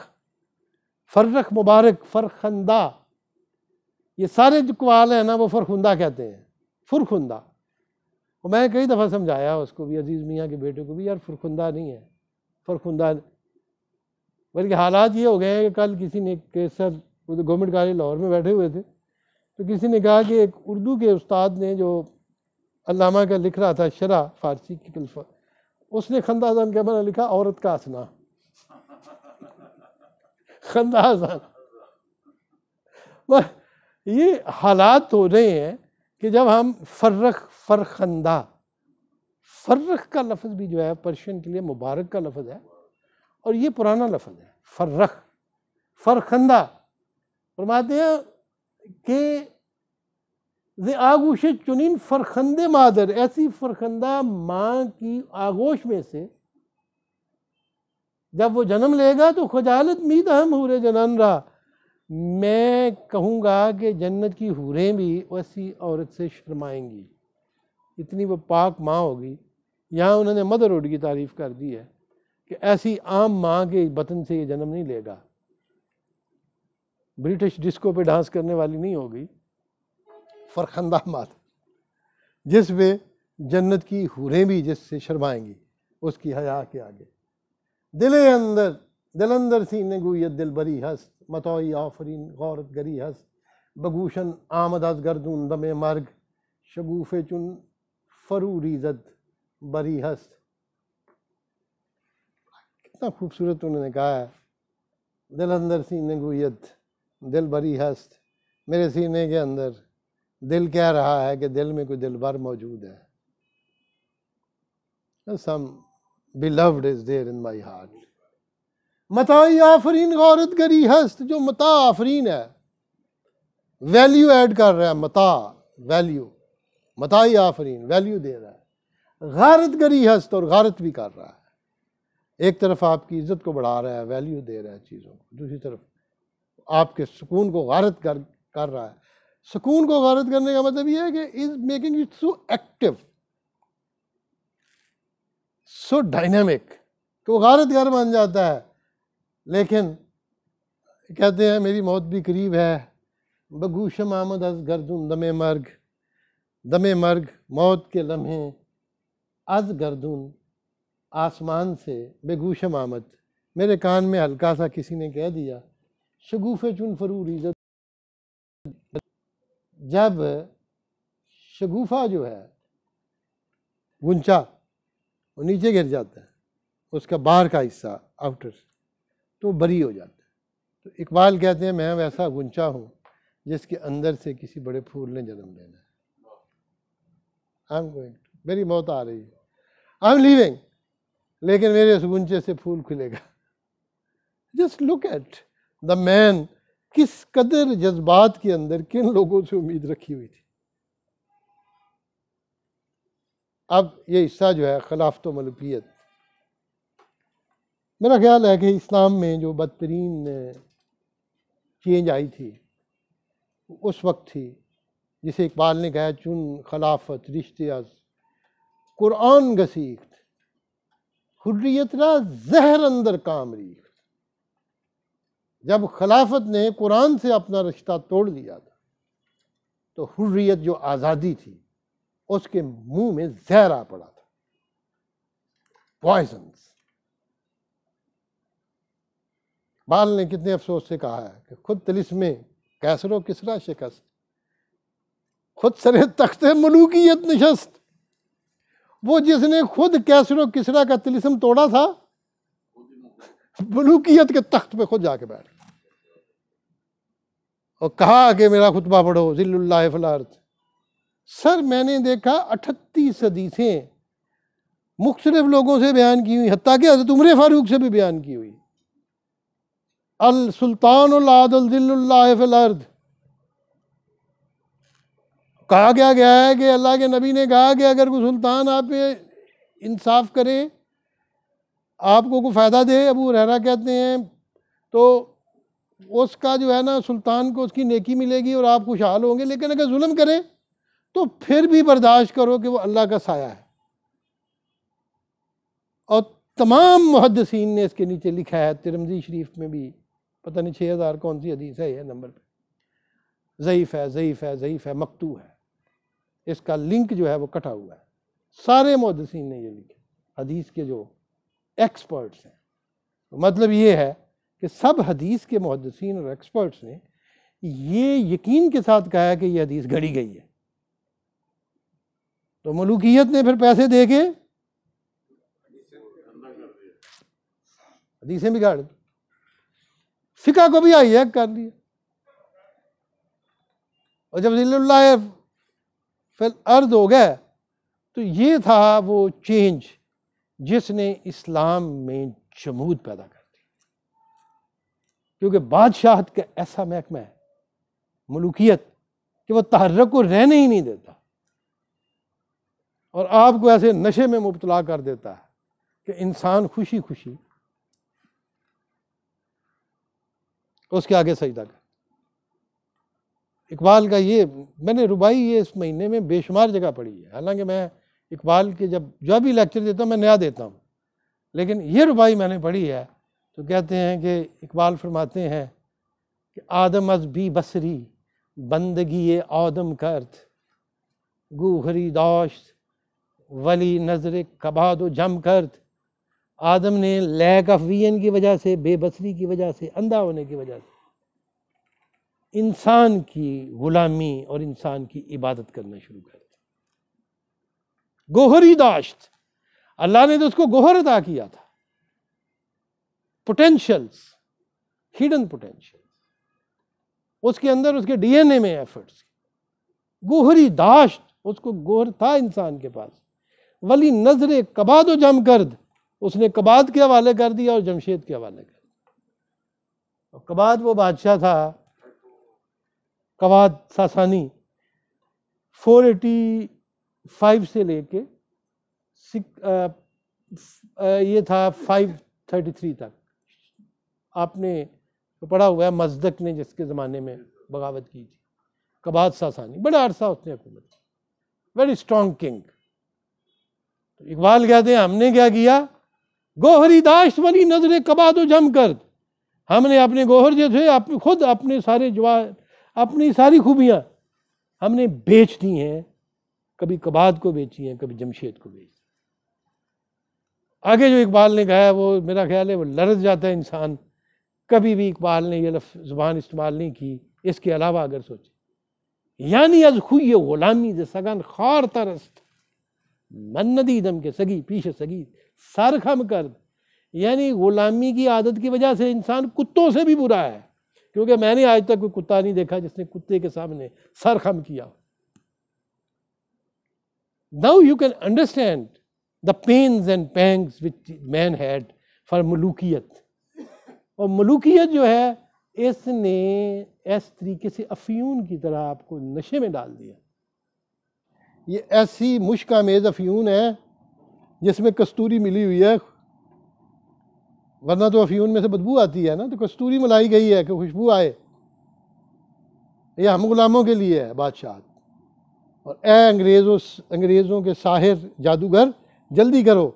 A: फर्रख मुबारक फरखंदा ये सारे जो कवाल हैं ना वो फरखुंदा कहते हैं फुरखुंदा और मैंने कई दफ़ा समझाया उसको भी अजीज़ मियाँ के बेटे को भी यार फुरखुंदा नहीं है फरखुंदा बल्कि हालात ये हो गए हैं कि कल किसी ने केसर तो गवर्नमेंट कॉलेज लाहौर में बैठे हुए थे तो किसी ने कहा कि एक उर्दू के उस्ताद ने जो अलामा का लिख रहा था शरा फारसी की उसने खंदा जान के बना लिखा औरत का असना खंदा बस ये हालात हो रहे हैं कि जब हम फ़र्रख फ़रखंदा फ़र्रख का लफ्ज़ भी जो है पर्शियन के लिए मुबारक का लफ्ज़ है और ये पुराना लफ्ज़ है फ़र्रख फ़रखंदा फरमाते हैं कि जे आगोश चुनिन फ़रखंदे मादर ऐसी फ़रखंदा माँ की आगोश में से जब वो जन्म लेगा तो खजालत मीत हम हूर जनान रहा मैं कहूँगा कि जन्नत की हूरें भी वैसी औरत से शर्माएंगी इतनी वो पाक माँ होगी यहाँ उन्होंने मदरहुड की तारीफ़ कर दी है कि ऐसी आम माँ के बतन से ये जन्म नहीं लेगा ब्रिटिश डिस्को पे डांस करने वाली नहीं होगी फरखंदा मात जिस पे जन्नत की हूरें भी जिससे शर्माएंगी उसकी हया के आगे दिल अंदर दिल अंदर ने नगूयत दिल बरी हस्त मतोई आफरीन गौरत गरी हस्त बगूशन आमद अज गर्दून दमे मर्ग शगूफे चुन फरू रीजत बरी हस्त कितना खूबसूरत उन्होंने कहा है दिल अंदर ने गुयत दिल भरी हस्त मेरे सीने के अंदर दिल कह रहा है कि दिल में कोई दिल भर मौजूद है सम beloved is there in my heart. मताई Afreen गौरत गरी हस्त जो मता आफरीन है वैल्यू एड कर रहा है मता वैल्यू मताई आफरीन वैल्यू दे रहा है गारत गरी हस्त और गारत भी कर रहा है एक तरफ आपकी इज्जत को बढ़ा रहा है वैल्यू दे रहा है चीज़ों को दूसरी तरफ आपके सुकून को गारत कर कर रहा है सुकून को गारत करने का मतलब यह है कि is making you so active so dynamic कि वो गारत घर बन जाता है लेकिन कहते हैं मेरी मौत भी करीब है बगूश आमद अज गर्दुम दमे मर्ग दमे मर्ग मौत के लम्हे अज गर्दुन आसमान से बेगूश आमद मेरे कान में हल्का सा किसी ने कह दिया शगूफ़ चुन फरूर इज़त जब शगुफ़ा जो है गुंचा वो नीचे गिर जाता है उसका बाहर का हिस्सा आउटर तो बरी हो जाता है तो इकबाल कहते हैं मैं वैसा गुंचा हूँ जिसके अंदर से किसी बड़े फूल ने जन्म लेना है आई एम गोइंग मेरी मौत आ रही है आई एम लिविंग लेकिन मेरे उस गुंचे से फूल खिलेगा just look at the man किस कदर जज्बात के अंदर किन लोगों से उम्मीद रखी हुई थी अब ये हिस्सा जो है खिलाफत मलूकियत मेरा ख्याल है कि इस्लाम में जो बदतरीन चेंज आई थी उस वक्त थी जिसे इकबाल ने कहा चुन खिलाफत रिश्ते कुरान गसीख्त हुर्रियत ना जहर अंदर काम रीख्त जब खिलाफत ने कुरान से अपना रिश्ता तोड़ दिया था तो हुर्रियत जो आज़ादी थी उसके मुंह में जहर आ पड़ा था पॉइजन बाल ने कितने अफसोस से कहा है कि खुद तलिस में कैसरो किसरा शिकस्त खुद सरे तख्त मलूकियत नशस्त वो जिसने खुद कैसरो किसरा का तिलिस्म तोड़ा था मलूकियत के तख्त पे खुद जाके बैठ और कहा कि मेरा खुतबा पढ़ो जिल्ला फलार्थ सर मैंने देखा अठतीस हदीसें मुख्तलिफ लोगों से बयान की हुई हती कि हज़रत उम्र फारूक से भी बयान की हुई अल सुल्तान अर्द कहा गया गया है कि अल्लाह के नबी ने कहा कि अगर कोई सुल्तान आप पे इंसाफ करे आपको कोई फ़ायदा दे अबू रहरा कहते हैं तो उसका जो है ना सुल्तान को उसकी नेकी मिलेगी और आप खुशहाल होंगे लेकिन अगर जुल्म करें तो फिर भी बर्दाश्त करो कि वो अल्लाह का साया है और तमाम मुहदसिन ने इसके नीचे लिखा है तिरमजी शरीफ में भी पता नहीं छः हज़ार कौन सी हदीस है यह नंबर पर ज़यीफ़ है ज़यीफ़ है ज़यीफ़ है मकतू है इसका लिंक जो है वो कटा हुआ है सारे मुहदसिन ने ये लिखे हदीस के जो एक्सपर्ट्स हैं तो मतलब ये है कि सब हदीस के मुहदसिन और एक्सपर्ट्स ने ये यकीन के साथ कहा है कि यह हदीस घड़ी गई है तो मलुकियत ने फिर पैसे दे के हदीसें बिगाड़ दी फिका को भी आई है कर लिया और जब जिला फिर अर्ज हो गए तो ये था वो चेंज जिसने इस्लाम में जमूद पैदा कर दिया क्योंकि बादशाहत का ऐसा महकमा है मलुकियत कि वह तहर्रक को रहने ही नहीं देता और आपको ऐसे नशे में मुबतला कर देता है कि इंसान खुशी खुशी उसके आगे सजदा कर इकबाल का ये मैंने रुबाई ये इस महीने में बेशुमार जगह पढ़ी है हालांकि मैं इकबाल के जब जो भी लेक्चर देता हूँ मैं नया देता हूँ लेकिन ये रुबाई मैंने पढ़ी है तो कहते हैं कि इकबाल फरमाते हैं कि आदम अज बसरी बंदगी आदम का अर्थ गूहरी वली नजर कबाद जम करत आदम ने लैक अफवीन की वजह से बेबसरी की वजह से अंधा होने की वजह से इंसान की गुलामी और इंसान की इबादत करना शुरू कर दी गोहरी दाश्त अल्लाह ने तो उसको गोहर अदा किया था पोटेंशल्स हिडन पोटेंशियल उसके अंदर उसके डीएनए में एफर्ट्स गोहरी दाश्त उसको गोहर था इंसान के पास वली नजर कबाद व जम जमकर्द उसने कबाद के हवाले कर दिया और जमशेद के हवाले कर दिया कबाद वो बादशाह था कबाद सासानी 485 से लेके ये था 533 तक आपने तो पढ़ा हुआ है मजदक ने जिसके ज़माने में बगावत की थी कबाद सासानी बड़ा अरसा उसने हुकूमत की वेरी स्ट्रॉन्ग किंग इकबाल कहते हैं हमने क्या किया गोहरीदास बनी नजरे कबा तो जम कर हमने अपने गोहर जैसे अपने खुद अपने सारे जवा अपनी सारी खूबियाँ हमने बेच दी हैं कभी कबाद को बेची हैं कभी जमशेद को बेची आगे जो इकबाल ने कहा है वो मेरा ख्याल है वो लरस जाता है इंसान कभी भी इकबाल ने ये ज़ुबान इस्तेमाल नहीं की इसके अलावा अगर सोचे यानी अज खुई गुलामी जगन खार तरस्त दम के सगी पीछे सगी सारखम कर यानी ग़ुलामी की आदत की वजह से इंसान कुत्तों से भी बुरा है क्योंकि मैंने आज तक कोई कुत्ता नहीं देखा जिसने कुत्ते के सामने सर खम किया now you can understand the pains and pangs which man had for मलूकियत और मलूकियत जो है इसने इस तरीके से अफ्यून की तरह आपको नशे में डाल दिया ये ऐसी मुश्क आमेज़ अफ्यून है जिसमें कस्तूरी मिली हुई है वरना तो अफ्यून में से बदबू आती है ना तो कस्तूरी मलाई गई है कि खुशबू आए ये हम गुलामों के लिए है बादशाह और ए अंग्रेज़ों अंग्रेज़ों के साहिर जादूगर जल्दी करो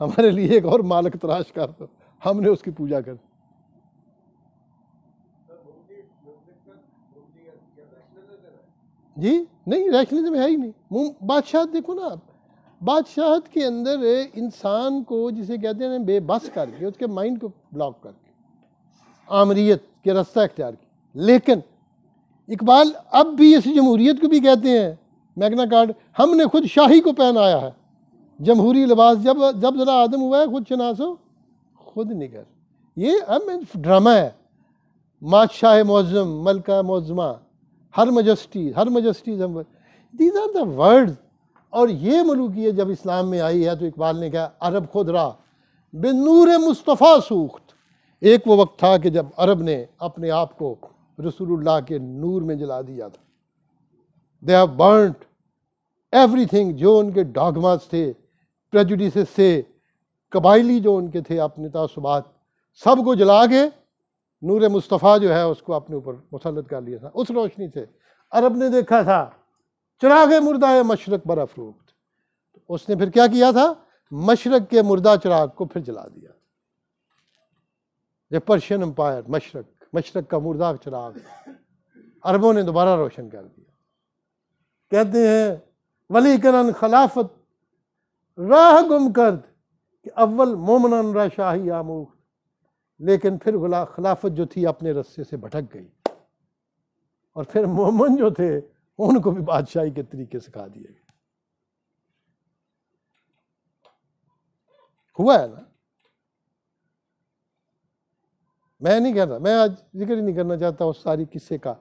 A: हमारे लिए एक और मालक तलाश कर दो हमने उसकी पूजा कर जी नहीं रैशनलिज्म है ही नहीं बादशाह देखो ना आप बादशाह के अंदर इंसान को जिसे कहते हैं बेबस करके उसके माइंड को ब्लॉक करके आमरीत के रास्ता इख्तियार की लेकिन इकबाल अब भी इस जमहूरीत को भी कहते हैं मैगना कार्ड हमने खुद शाही को पहनाया है जमहूरी लिबास जब जब ज़रा आदम हुआ है खुद शनासो खुद निगर ये अब ड्रामा है बादशाह मौजम मलका मौजमा her majesty her majesty these are दर्ड और ये मलूकी जब इस्लाम में आई है तो इकबाल ने कहा अरब खुदरा बे नूर मुस्तफ़ा सूख्त एक वो वक्त था कि जब अरब ने अपने आप को रसूलुल्लाह के नूर में जला दिया था दे हैव एवरी एवरीथिंग जो उनके डॉगमास थे प्रजुडिस थे कबाइली जो उनके थे अपने सब को जला के नूर मुस्तफ़ा जो है उसको अपने ऊपर मुसलत कर लिया था उस रोशनी से अरब ने देखा था चिराग मुर्दा मशरक बर अफरूख तो उसने फिर क्या किया था मशरक के मुर्दा चराग को फिर जला दिया जब पर्शियन अम्पायर मशरक मशरक का मुर्दा चराग अरबों ने दोबारा रोशन कर दिया कहते हैं वली करन खिलाफत राह गुम कर अव्वल मोमन रा शाही आमूख लेकिन फिर गुला खिलाफत जो थी अपने रस्से से भटक गई और फिर मोमन जो थे उनको भी बादशाही के तरीके सिखा दिए गए हुआ है ना मैं नहीं कहता मैं आज जिक्र ही नहीं करना चाहता उस सारी किस्से का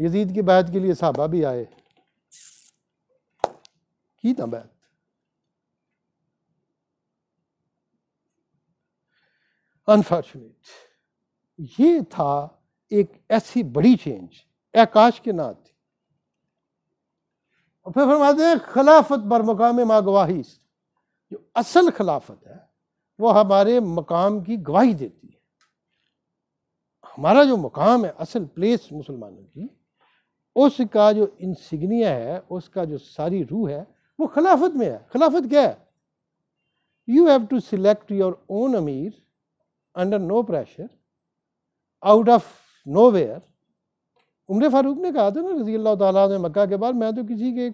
A: यजीद की बात के लिए साहबा भी आए की ना बैत अनफॉर्चुनेट ये था एक ऐसी बड़ी चेंज आकाश के नाथ और फिर फरमाते हैं खिलाफत बर मकाम माँ गवाही जो असल खिलाफत है वो हमारे मकाम की गवाही देती है हमारा जो मकाम है असल प्लेस मुसलमानों की उसका जो इंसिग्निया है उसका जो सारी रूह है वो खिलाफत में है खिलाफत क्या है you have to select your own अमीर no pressure out of nowhere Umar Farooq ने कहा था ना रजी अल्लाह तला ने मक्का के बाद मैं तो किसी के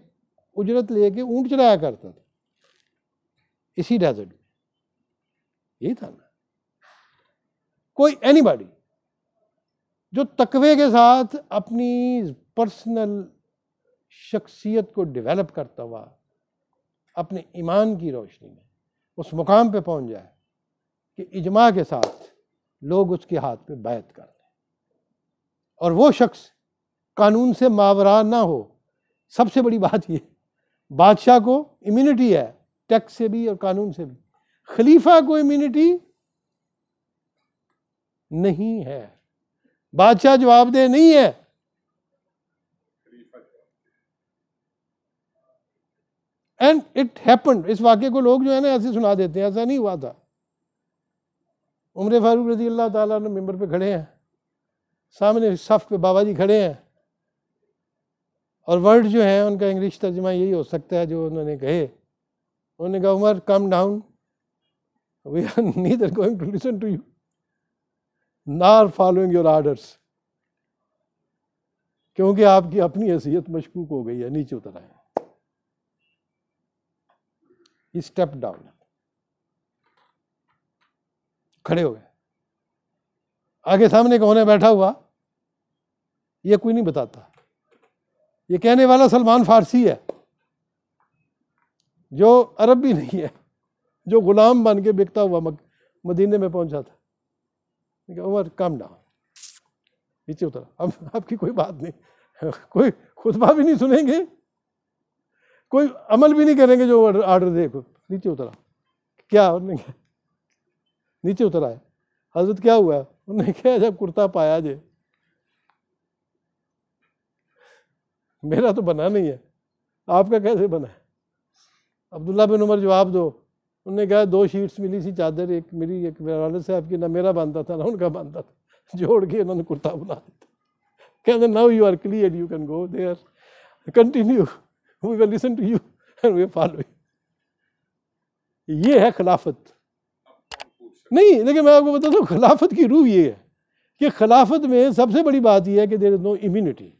A: उजरत लेके ऊंट चलाया करता था इसी डेजर्ट में यही था ना कोई एनी जो तकवे के साथ अपनी पर्सनल शख्सियत को डेवलप करता हुआ अपने ईमान की रोशनी में उस मुकाम पे पहुंच जाए कि इजमा के साथ लोग उसके हाथ पे बैत कर लें और वो शख्स कानून से मावरा ना हो सबसे बड़ी बात ये बादशाह को इम्यूनिटी है टैक्स से भी और कानून से भी खलीफा को इम्यूनिटी नहीं है बादशाह जवाबदेह नहीं है एंड इट हैपन इस वाक्य को लोग जो है ना ऐसे सुना देते हैं ऐसा नहीं हुआ था उम्र फारूक रजी अल्लाह तुम मेम्बर पे खड़े हैं सामने सफ़ पे बाबा जी खड़े हैं और वर्ड जो हैं उनका इंग्लिश तर्जमा यही हो सकता है जो उन्होंने कहे उन्होंने कहा Umar come down we are neither going to listen to you nor following your orders क्योंकि आपकी अपनी हैसियत मशकूक हो गई है नीचे उतर आए स्टेप डाउन खड़े हो गए आगे सामने कौन है बैठा हुआ ये कोई नहीं बताता ये कहने वाला सलमान फारसी है जो अरब भी नहीं है जो गुलाम बन के बिकता हुआ मदीने में पहुंचा था उमर कम डाउन नीचे उतरा अब आपकी कोई बात नहीं कोई खुतबा भी नहीं सुनेंगे कोई अमल भी नहीं करेंगे जो आर्डर देखो नीचे उतरा क्या और नहीं नीचे उतर आए हजरत क्या हुआ उन्होंने क्या जब कुर्ता पाया जे मेरा तो बना नहीं है आपका कैसे बना है अब्दुल्ला बिन उमर जवाब दो उन्होंने कहा दो शीट्स मिली सी चादर एक मेरी एक वाले साहब की ना मेरा बांधता था ना उनका बांधता था जोड़ के उन्होंने कुर्ता बना दिया कहते now you are clear you can go there continue we will listen to you and we follow ये है खिलाफत नहीं लेकिन मैं आपको बताता हूँ खिलाफत की रूह ये है कि खिलाफत में सबसे बड़ी बात यह है कि there is no immunity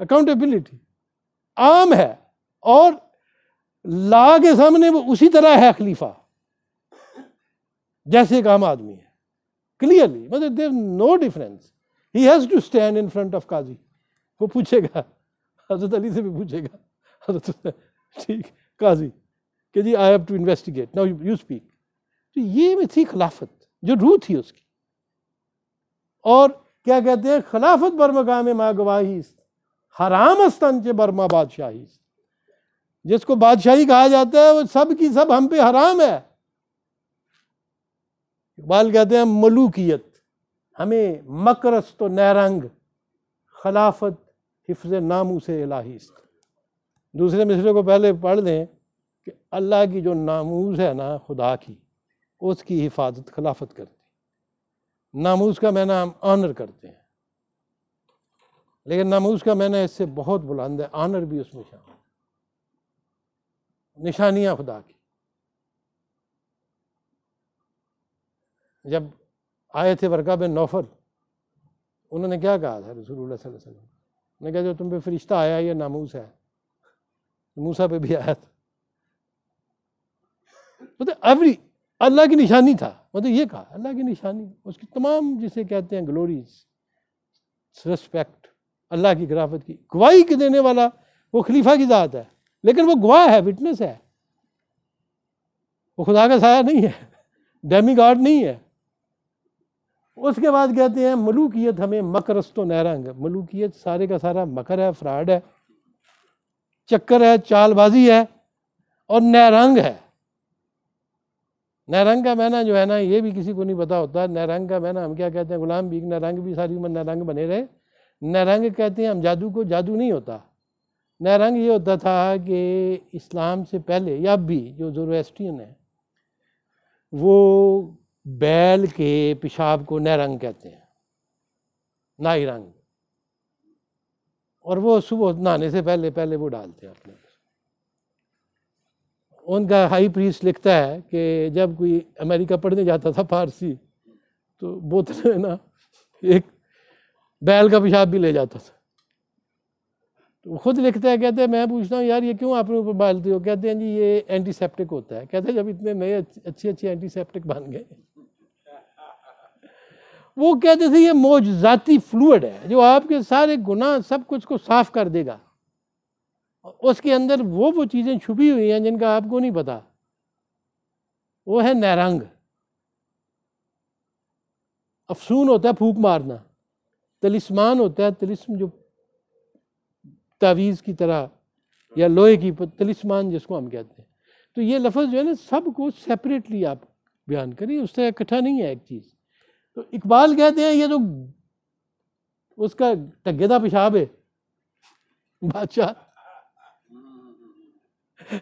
A: accountability आम है और ला के सामने वो उसी तरह है खलीफा जैसे एक आम आदमी है क्लियरली मतलब there no difference he has to stand in front of काजी वो पूछेगा हजरत अली से भी पूछेगा ठीक काजी कि जी I have to investigate now you speak तो ये में थी खिलाफत जो रूह थी उसकी और क्या कहते हैं खिलाफत में माँ गवाही हराम स्तन के बर्मा बादशाही जिसको बादशाही कहा जाता है वो सब की सब हम पे हराम है इकबाल कहते हैं मलूकियत हमें मकरस तो नहरंग खिलाफत हिफ नामू से इलाही दूसरे मिसरे को पहले पढ़ लें कि अल्लाह की जो नामूज है ना खुदा की उसकी हिफाजत खिलाफत करती नामूज का मैंने हम आनर करते हैं लेकिन नामूज का मैंने इससे बहुत बुलंद है आनर भी उसमें शामिल निशानियाँ खुदा की जब आए थे वर्का बिन नौफल उन्होंने क्या कहा था रसूल वसल्लम ने कहा जो तुम पे फरिश्ता आया ये नामूस है मूसा पे भी आया था मतलब तो एवरी अल्लाह की निशानी था मतलब ये कहा अल्लाह की निशानी उसकी तमाम जिसे कहते हैं ग्लोरीज रेस्पेक्ट अल्लाह की गराफत की गवाही के देने वाला वो खलीफा की ज़ात है लेकिन वो गवाह है विटनेस है वो खुदा का साया नहीं है डेमी गार्ड नहीं है उसके बाद कहते हैं मलूकियत हमें मकरस्त नहरंग मलूकियत सारे का सारा मकर है फ्रॉड है चक्कर है चालबाजी है और नहरंग है नहरंग का मैना जो है ना ये भी किसी को नहीं पता होता नहरंग का मैना हम क्या कहते हैं गुलाम भी नहरंग भी सारी उम्र नहरंग बने रहे नहरंग कहते हैं हम जादू को जादू नहीं होता नहरंग ये होता था कि इस्लाम से पहले या अब भी जो जोरोस्ट्रियन है वो बैल के पेशाब को नहरंग कहते हैं नाई रंग और वो सुबह नहाने से पहले पहले वो डालते हैं अपने उनका हाई प्रीस लिखता है कि जब कोई अमेरिका पढ़ने जाता था फारसी तो बोतल है ना एक बैल का पेशाब भी ले जाता था तो खुद लिखता है कहते हैं मैं पूछता हूँ यार ये क्यों आपने ऊपर बालते हो कहते हैं जी ये एंटीसेप्टिक होता है कहते हैं जब इतने नए अच्छे अच्छे एंटीसेप्टिक बन गए वो कहते थे ये मौजाती फ्लूड है जो आपके सारे गुनाह सब कुछ को साफ कर देगा उसके अंदर वो वो चीज़ें छुपी हुई हैं जिनका आपको नहीं पता वो है नैरंग अफसून होता है फूक मारना तलिस्मान होता है तलिस्म जो तावीज़ की तरह या लोहे की तलिस्मान जिसको हम कहते हैं तो ये लफ्ज़ जो है ना सबको सेपरेटली आप बयान करिए उससे इकट्ठा नहीं है एक चीज़ तो इकबाल कहते हैं ये तो उसका टगेदा पेशाब है बादशाह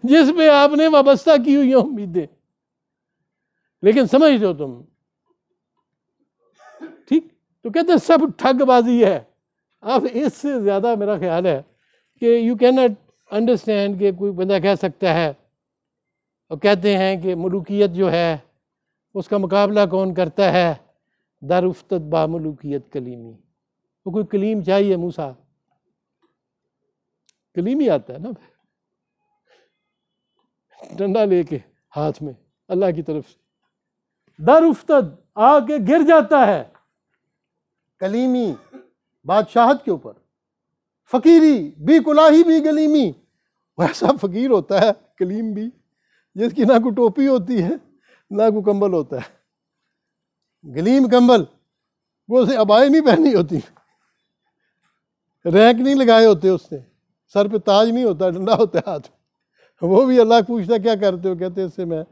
A: जिसमें आपने वाबस्ता की हुई उम्मीदें लेकिन समझ लो तुम ठीक तो कहते सब ठगबाजी है अब इससे ज़्यादा मेरा ख्याल है कि यू कैन नॉट अंडरस्टैंड कि कोई बंदा कह सकता है और कहते हैं कि मलूकियत जो है उसका मुकाबला कौन करता है दारुफ्त बामलूकियत कलीमी तो कोई कलीम चाहिए मूसा कलीम ही आता है ना डंडा लेके हाथ में अल्लाह की तरफ से दर उफ्त आके गिर जाता है कलीमी बादशाहत के ऊपर फकीरी भी कुलाही भी गलीमी वैसा फकीर होता है कलीम भी जिसकी ना को टोपी होती है ना को कंबल होता है गलीम कंबल वो उसे अबाए नहीं पहनी होती रैंक नहीं लगाए होते उसने सर पे ताज नहीं होता डंडा होता है हाथ में वो भी अल्लाह पूछता क्या करते हो कहते इससे मैं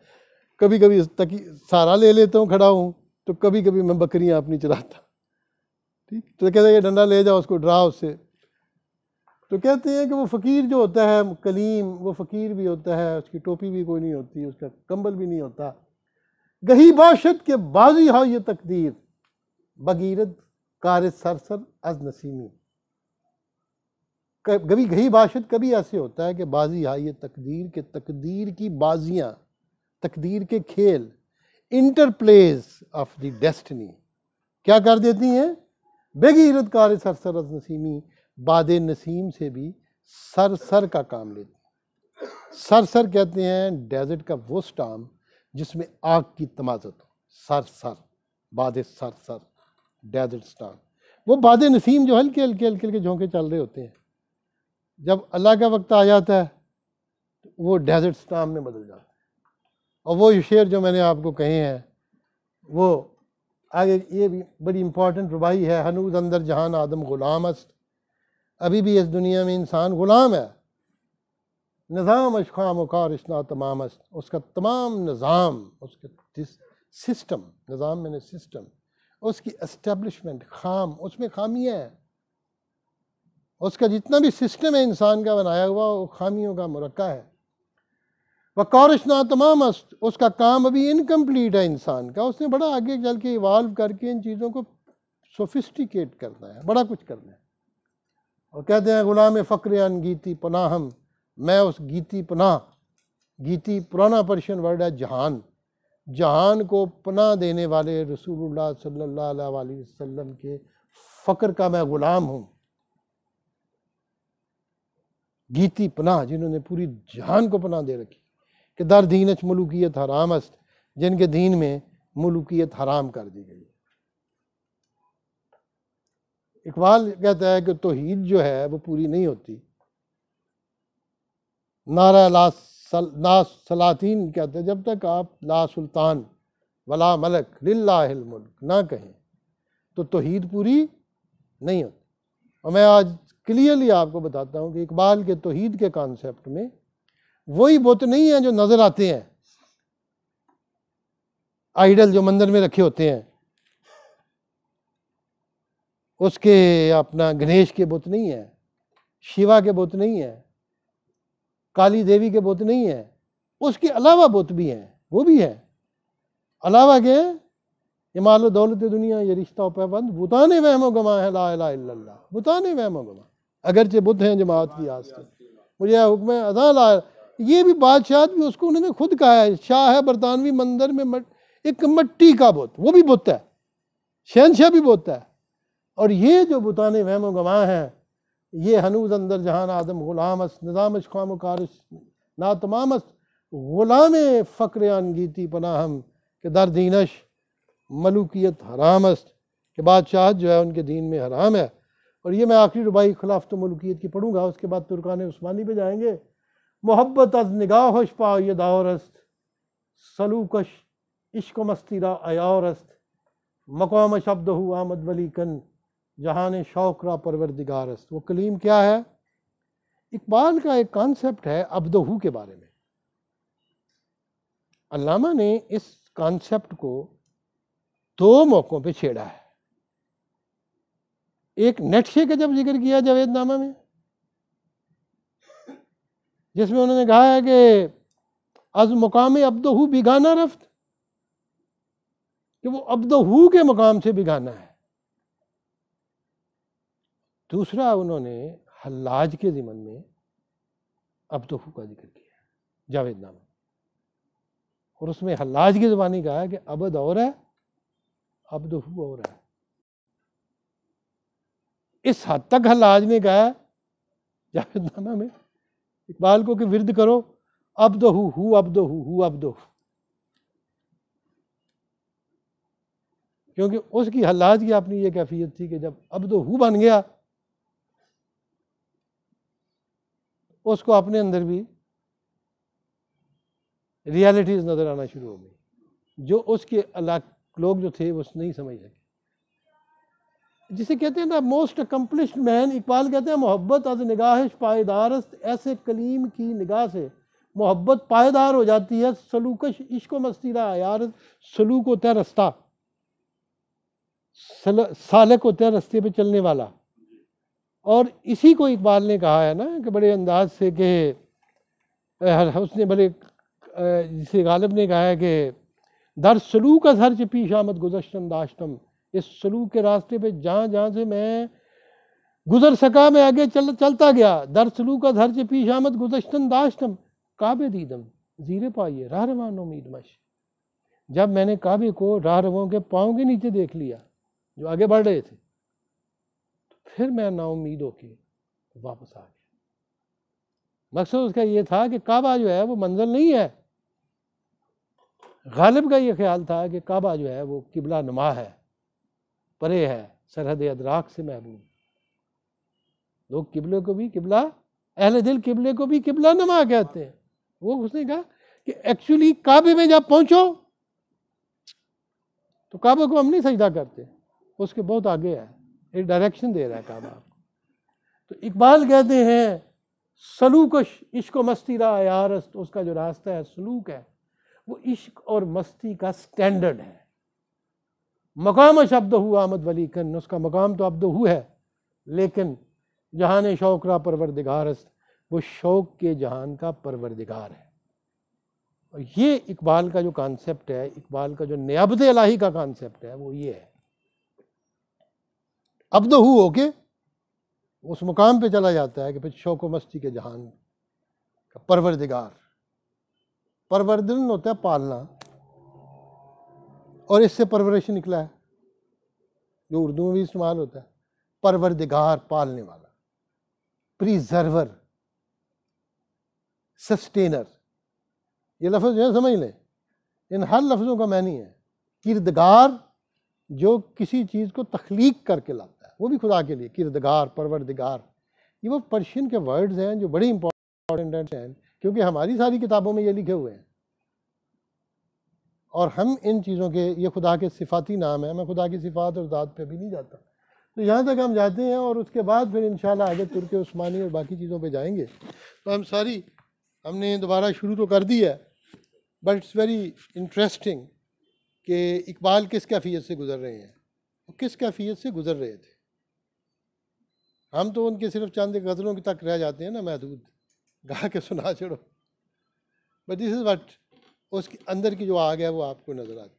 A: कभी कभी तक सहारा ले लेता हूँ खड़ा हूँ तो कभी कभी मैं बकरियाँ अपनी चलाता ठीक तो कहते हैं डंडा ले जाओ उसको डरा उससे तो कहते हैं कि वो फ़कीर जो होता है कलीम वो फ़कीर भी होता है उसकी टोपी भी कोई नहीं होती उसका कंबल भी नहीं होता गही बाशत के बाजी हाँ ये तकदीर बगीरत कार सरसर अज नसीमी कभी गही बाशत कभी ऐसे होता है कि बाजी हाई ये तकदीर के तकदीर की बाजियाँ तकदीर के खेल इंटरप्लेस ऑफ द डेस्टनी क्या कर देती हैं बेगी कार सर सरसरत नसीमी बाद नसीम से भी सर सर का काम लेती सर सर कहते हैं डेजर्ट का वो स्टाम जिसमें आग की तमाजत हो सर सर बाद सर सर डेजर्ट स्टाम वो बाद नसीम जो हल्के हल्के हल्के हल्के झोंके चल रहे होते हैं जब अल्लाह का वक्त आ जाता है तो वो डेजर्ट स्टाम में बदल जाता है और वो शेर जो मैंने आपको कहे हैं वो आगे ये भी बड़ी इम्पॉर्टेंट रुबाई है हनूज अंदर जहान आदम ग़ुलाम अस्त अभी भी इस दुनिया में इंसान ग़ुलाम है निज़ाम अशाम वकारशना तमाम अस्त उसका तमाम निज़ाम उसके सिस्टम निज़ाम मैंने सिस्टम उसकी इस्टेबलिशमेंट खाम उसमें खामियाँ हैं उसका जितना भी सिस्टम है इंसान का बनाया हुआ वो खामियों का मुरक्का है वह कौरश ना तमाम उसका काम अभी इनकम्प्लीट है इंसान का उसने बड़ा आगे चल के इवाल्व करके इन चीज़ों को सोफिस्टिकेट करना है बड़ा कुछ करना है और कहते हैं गुलाम फ़क्र गीती पनाह हम मैं उस गीती पनाह गीती पुराना पर्शियन वर्ड है जहान जहान को पनाह देने वाले रसूलुल्लाह सल्लल्लाहु अलैहि वसल्लम के फ़क्र का मैं ग़ुलाम हूँ गीती पनाह जिन्होंने पूरी जान को पनाह दे रखी कि दर अच मलुकियत हराम अस्त जिनके दीन में मलुकियत हराम कर दी गई इकबाल कहता है कि तोहद जो है वो पूरी नहीं होती नारा ला सल, ना सलातीन कहते हैं जब तक आप ला सुल्तान वला मलक लाहिल मुल्क ना कहें तो तोहद पूरी नहीं होती और मैं आज क्लियरली आपको बताता हूँ कि इकबाल के तोहीद के कॉन्सेप्ट में वही बुत नहीं है जो नज़र आते हैं आइडल जो मंदिर में रखे होते हैं उसके अपना गणेश के बुत नहीं है शिवा के बुत नहीं है काली देवी के बुत नहीं है उसके अलावा बुत भी हैं वो भी है अलावा के ये दौलत दुनिया ये रिश्ता पैबंद बुताने वहमो गमा है ला बुताने वहमो गमा अगरचे बुद्ध हैं जमात की आज के मुझे हुक्म अजा ला ये भी बादशाह भी उसको उन्होंने खुद कहा है शाह है बरतानवी मंदिर में मट, एक मट्टी का बुत वो भी बुत है शहनशाह भी बुत है और ये जो बुतान वहम गवाह हैं ये हनूज अंदर जहान आदम गुलामस निज़ामश खाम कारश ना तमामस गुलाम फ़क्र आनगीती पना हम के दर दीनश मलूकियत हरामस के बादशाह जो है उनके दीन में हराम है और ये मैं आखिरी रुबाई ख़िलाफ़ तो मलुकीत की पढ़ूंगा उसके बाद तुर्कान तो उस्मानी पे जाएंगे मोहब्बत अज निगाह होश पा ये दावरस्त सलूकश इश्क मस्तीरा अयारस्त मकाम शब्द हु आमद वली कन जहान शौक रा दिगारस्त वो कलीम क्या है इकबाल का एक कॉन्सेप्ट है अब्दहू के बारे में अलामा ने इस कॉन्सेप्ट को दो मौक़ों पे छेड़ा है एक नेटशे का जब जिक्र किया जावेदनामा में जिसमें उन्होंने कहा है कि अज मुकाम अब्दहू बिगाना रफ्त कि वो अब्दहू के मुकाम से बिगाना है दूसरा उन्होंने हल्लाज के ज़िमन में अब्दहू का जिक्र किया जावेदनामा और उसमें हल्लाज की ज़बानी कहा है कि अबद और है अब्दहू और है इस हद तक हल ने गाया जावेद में इकबाल को कि विरद करो अब दो हु हु अब दो हु हु अब दो क्योंकि उसकी हल्लाज की अपनी ये कैफियत थी कि जब अब दो हु बन गया उसको अपने अंदर भी रियलिटीज़ नज़र आना शुरू हो गई जो उसके लोग जो थे वो नहीं समझ सके जिसे कहते हैं the most accomplish man Iqbal कहते हैं मोहब्बत अज निगाह पायदारस्त ऐसे कलीम की निगाह से मोहब्बत पायदार हो जाती है सलूकश इश्को मस्तीदा यार सलूक होता है रस्ता सालक होता है रस्ते पे चलने वाला और इसी को इकबाल ने कहा है ना कि बड़े अंदाज से कि उसने बड़े जिसे गालिब ने कहा है कि दर सलूक हर च पीश आमद गुजश्तम दाशतम इस सलूक के रास्ते पे जहाँ जहाँ से मैं गुजर सका मैं आगे चल चलता गया दर सलूक का धर्ज पीछ आमद गुजश्तन दाश्तम काबे दीदम जीरे पाइए राह रवान उम्मीद मश जब मैंने काबे को राह रवों के पाँव के नीचे देख लिया जो आगे बढ़ रहे थे तो फिर मैं नाउमीद होके वापस आ गया मकसद उसका ये था कि काबा जो है वो मंजिल नहीं है गालिब का ये ख्याल था कि काबा जो है वो किबला नमा है परे है सरहद अदराक से महबूब लोग किबले को भी किबला अहल दिल किबले को भी किबला नमा कहते हैं वो उसने कहा कि एक्चुअली काबे में जब पहुंचो तो काबे को हम नहीं सजदा करते उसके बहुत आगे है एक डायरेक्शन दे रहा है काबा तो इकबाल कहते हैं सलूक इश्क मस्ती रहा यार उसका जो रास्ता है सलूक है वो इश्क और मस्ती का स्टैंडर्ड है मकाम शब्द हु आमद वली कन उसका मकाम तो अब्द हु है लेकिन जहान शौक रा परवरदिगार वो शौक के जहान का परवरदिगार है और ये इकबाल का जो कॉन्सेप्ट है इकबाल का जो नब्द अलाही का कॉन्सेप्ट है वो ये है अब्द हु होके उस मुकाम पे चला जाता है कि फिर शौक मस्ती के जहान का परवरदिगार परवरदन होता है पालना और इससे परवरिश निकला है जो उर्दू में भी इस्तेमाल होता है परवरदिगार पालने वाला प्रिजर्वर सस्टेनर ये लफ्ज़ जो है समझ लें इन हर लफ्ज़ों का नहीं है किरदगार जो किसी चीज़ को तख्लीक करके लाता है वो भी खुदा के लिए किरदगार परवरदिगार ये वो पर्शियन के वर्ड्स हैं जो बड़े इंपॉर्टेंट हैं क्योंकि हमारी सारी किताबों में ये लिखे हुए हैं और हम इन चीज़ों के ये खुदा के सिफाती नाम है मैं खुदा की सिफात और दाद पे भी नहीं जाता तो यहाँ तक हम जाते हैं और उसके बाद फिर इन आगे तुर्क उस्मानी और बाकी चीज़ों पर जाएंगे तो हम सारी हमने दोबारा शुरू तो कर दिया है बट इट्स वेरी इंटरेस्टिंग कि इकबाल किस कैफियत से गुज़र रहे हैं वो किस कैफियत से गुज़र रहे थे हम तो उनके सिर्फ चंद गज़लों के तक रह जाते हैं ना महदूद गा के सुना छोड़ो बट दिस इज़ वट उसके अंदर की जो आग है वो आपको नज़र आती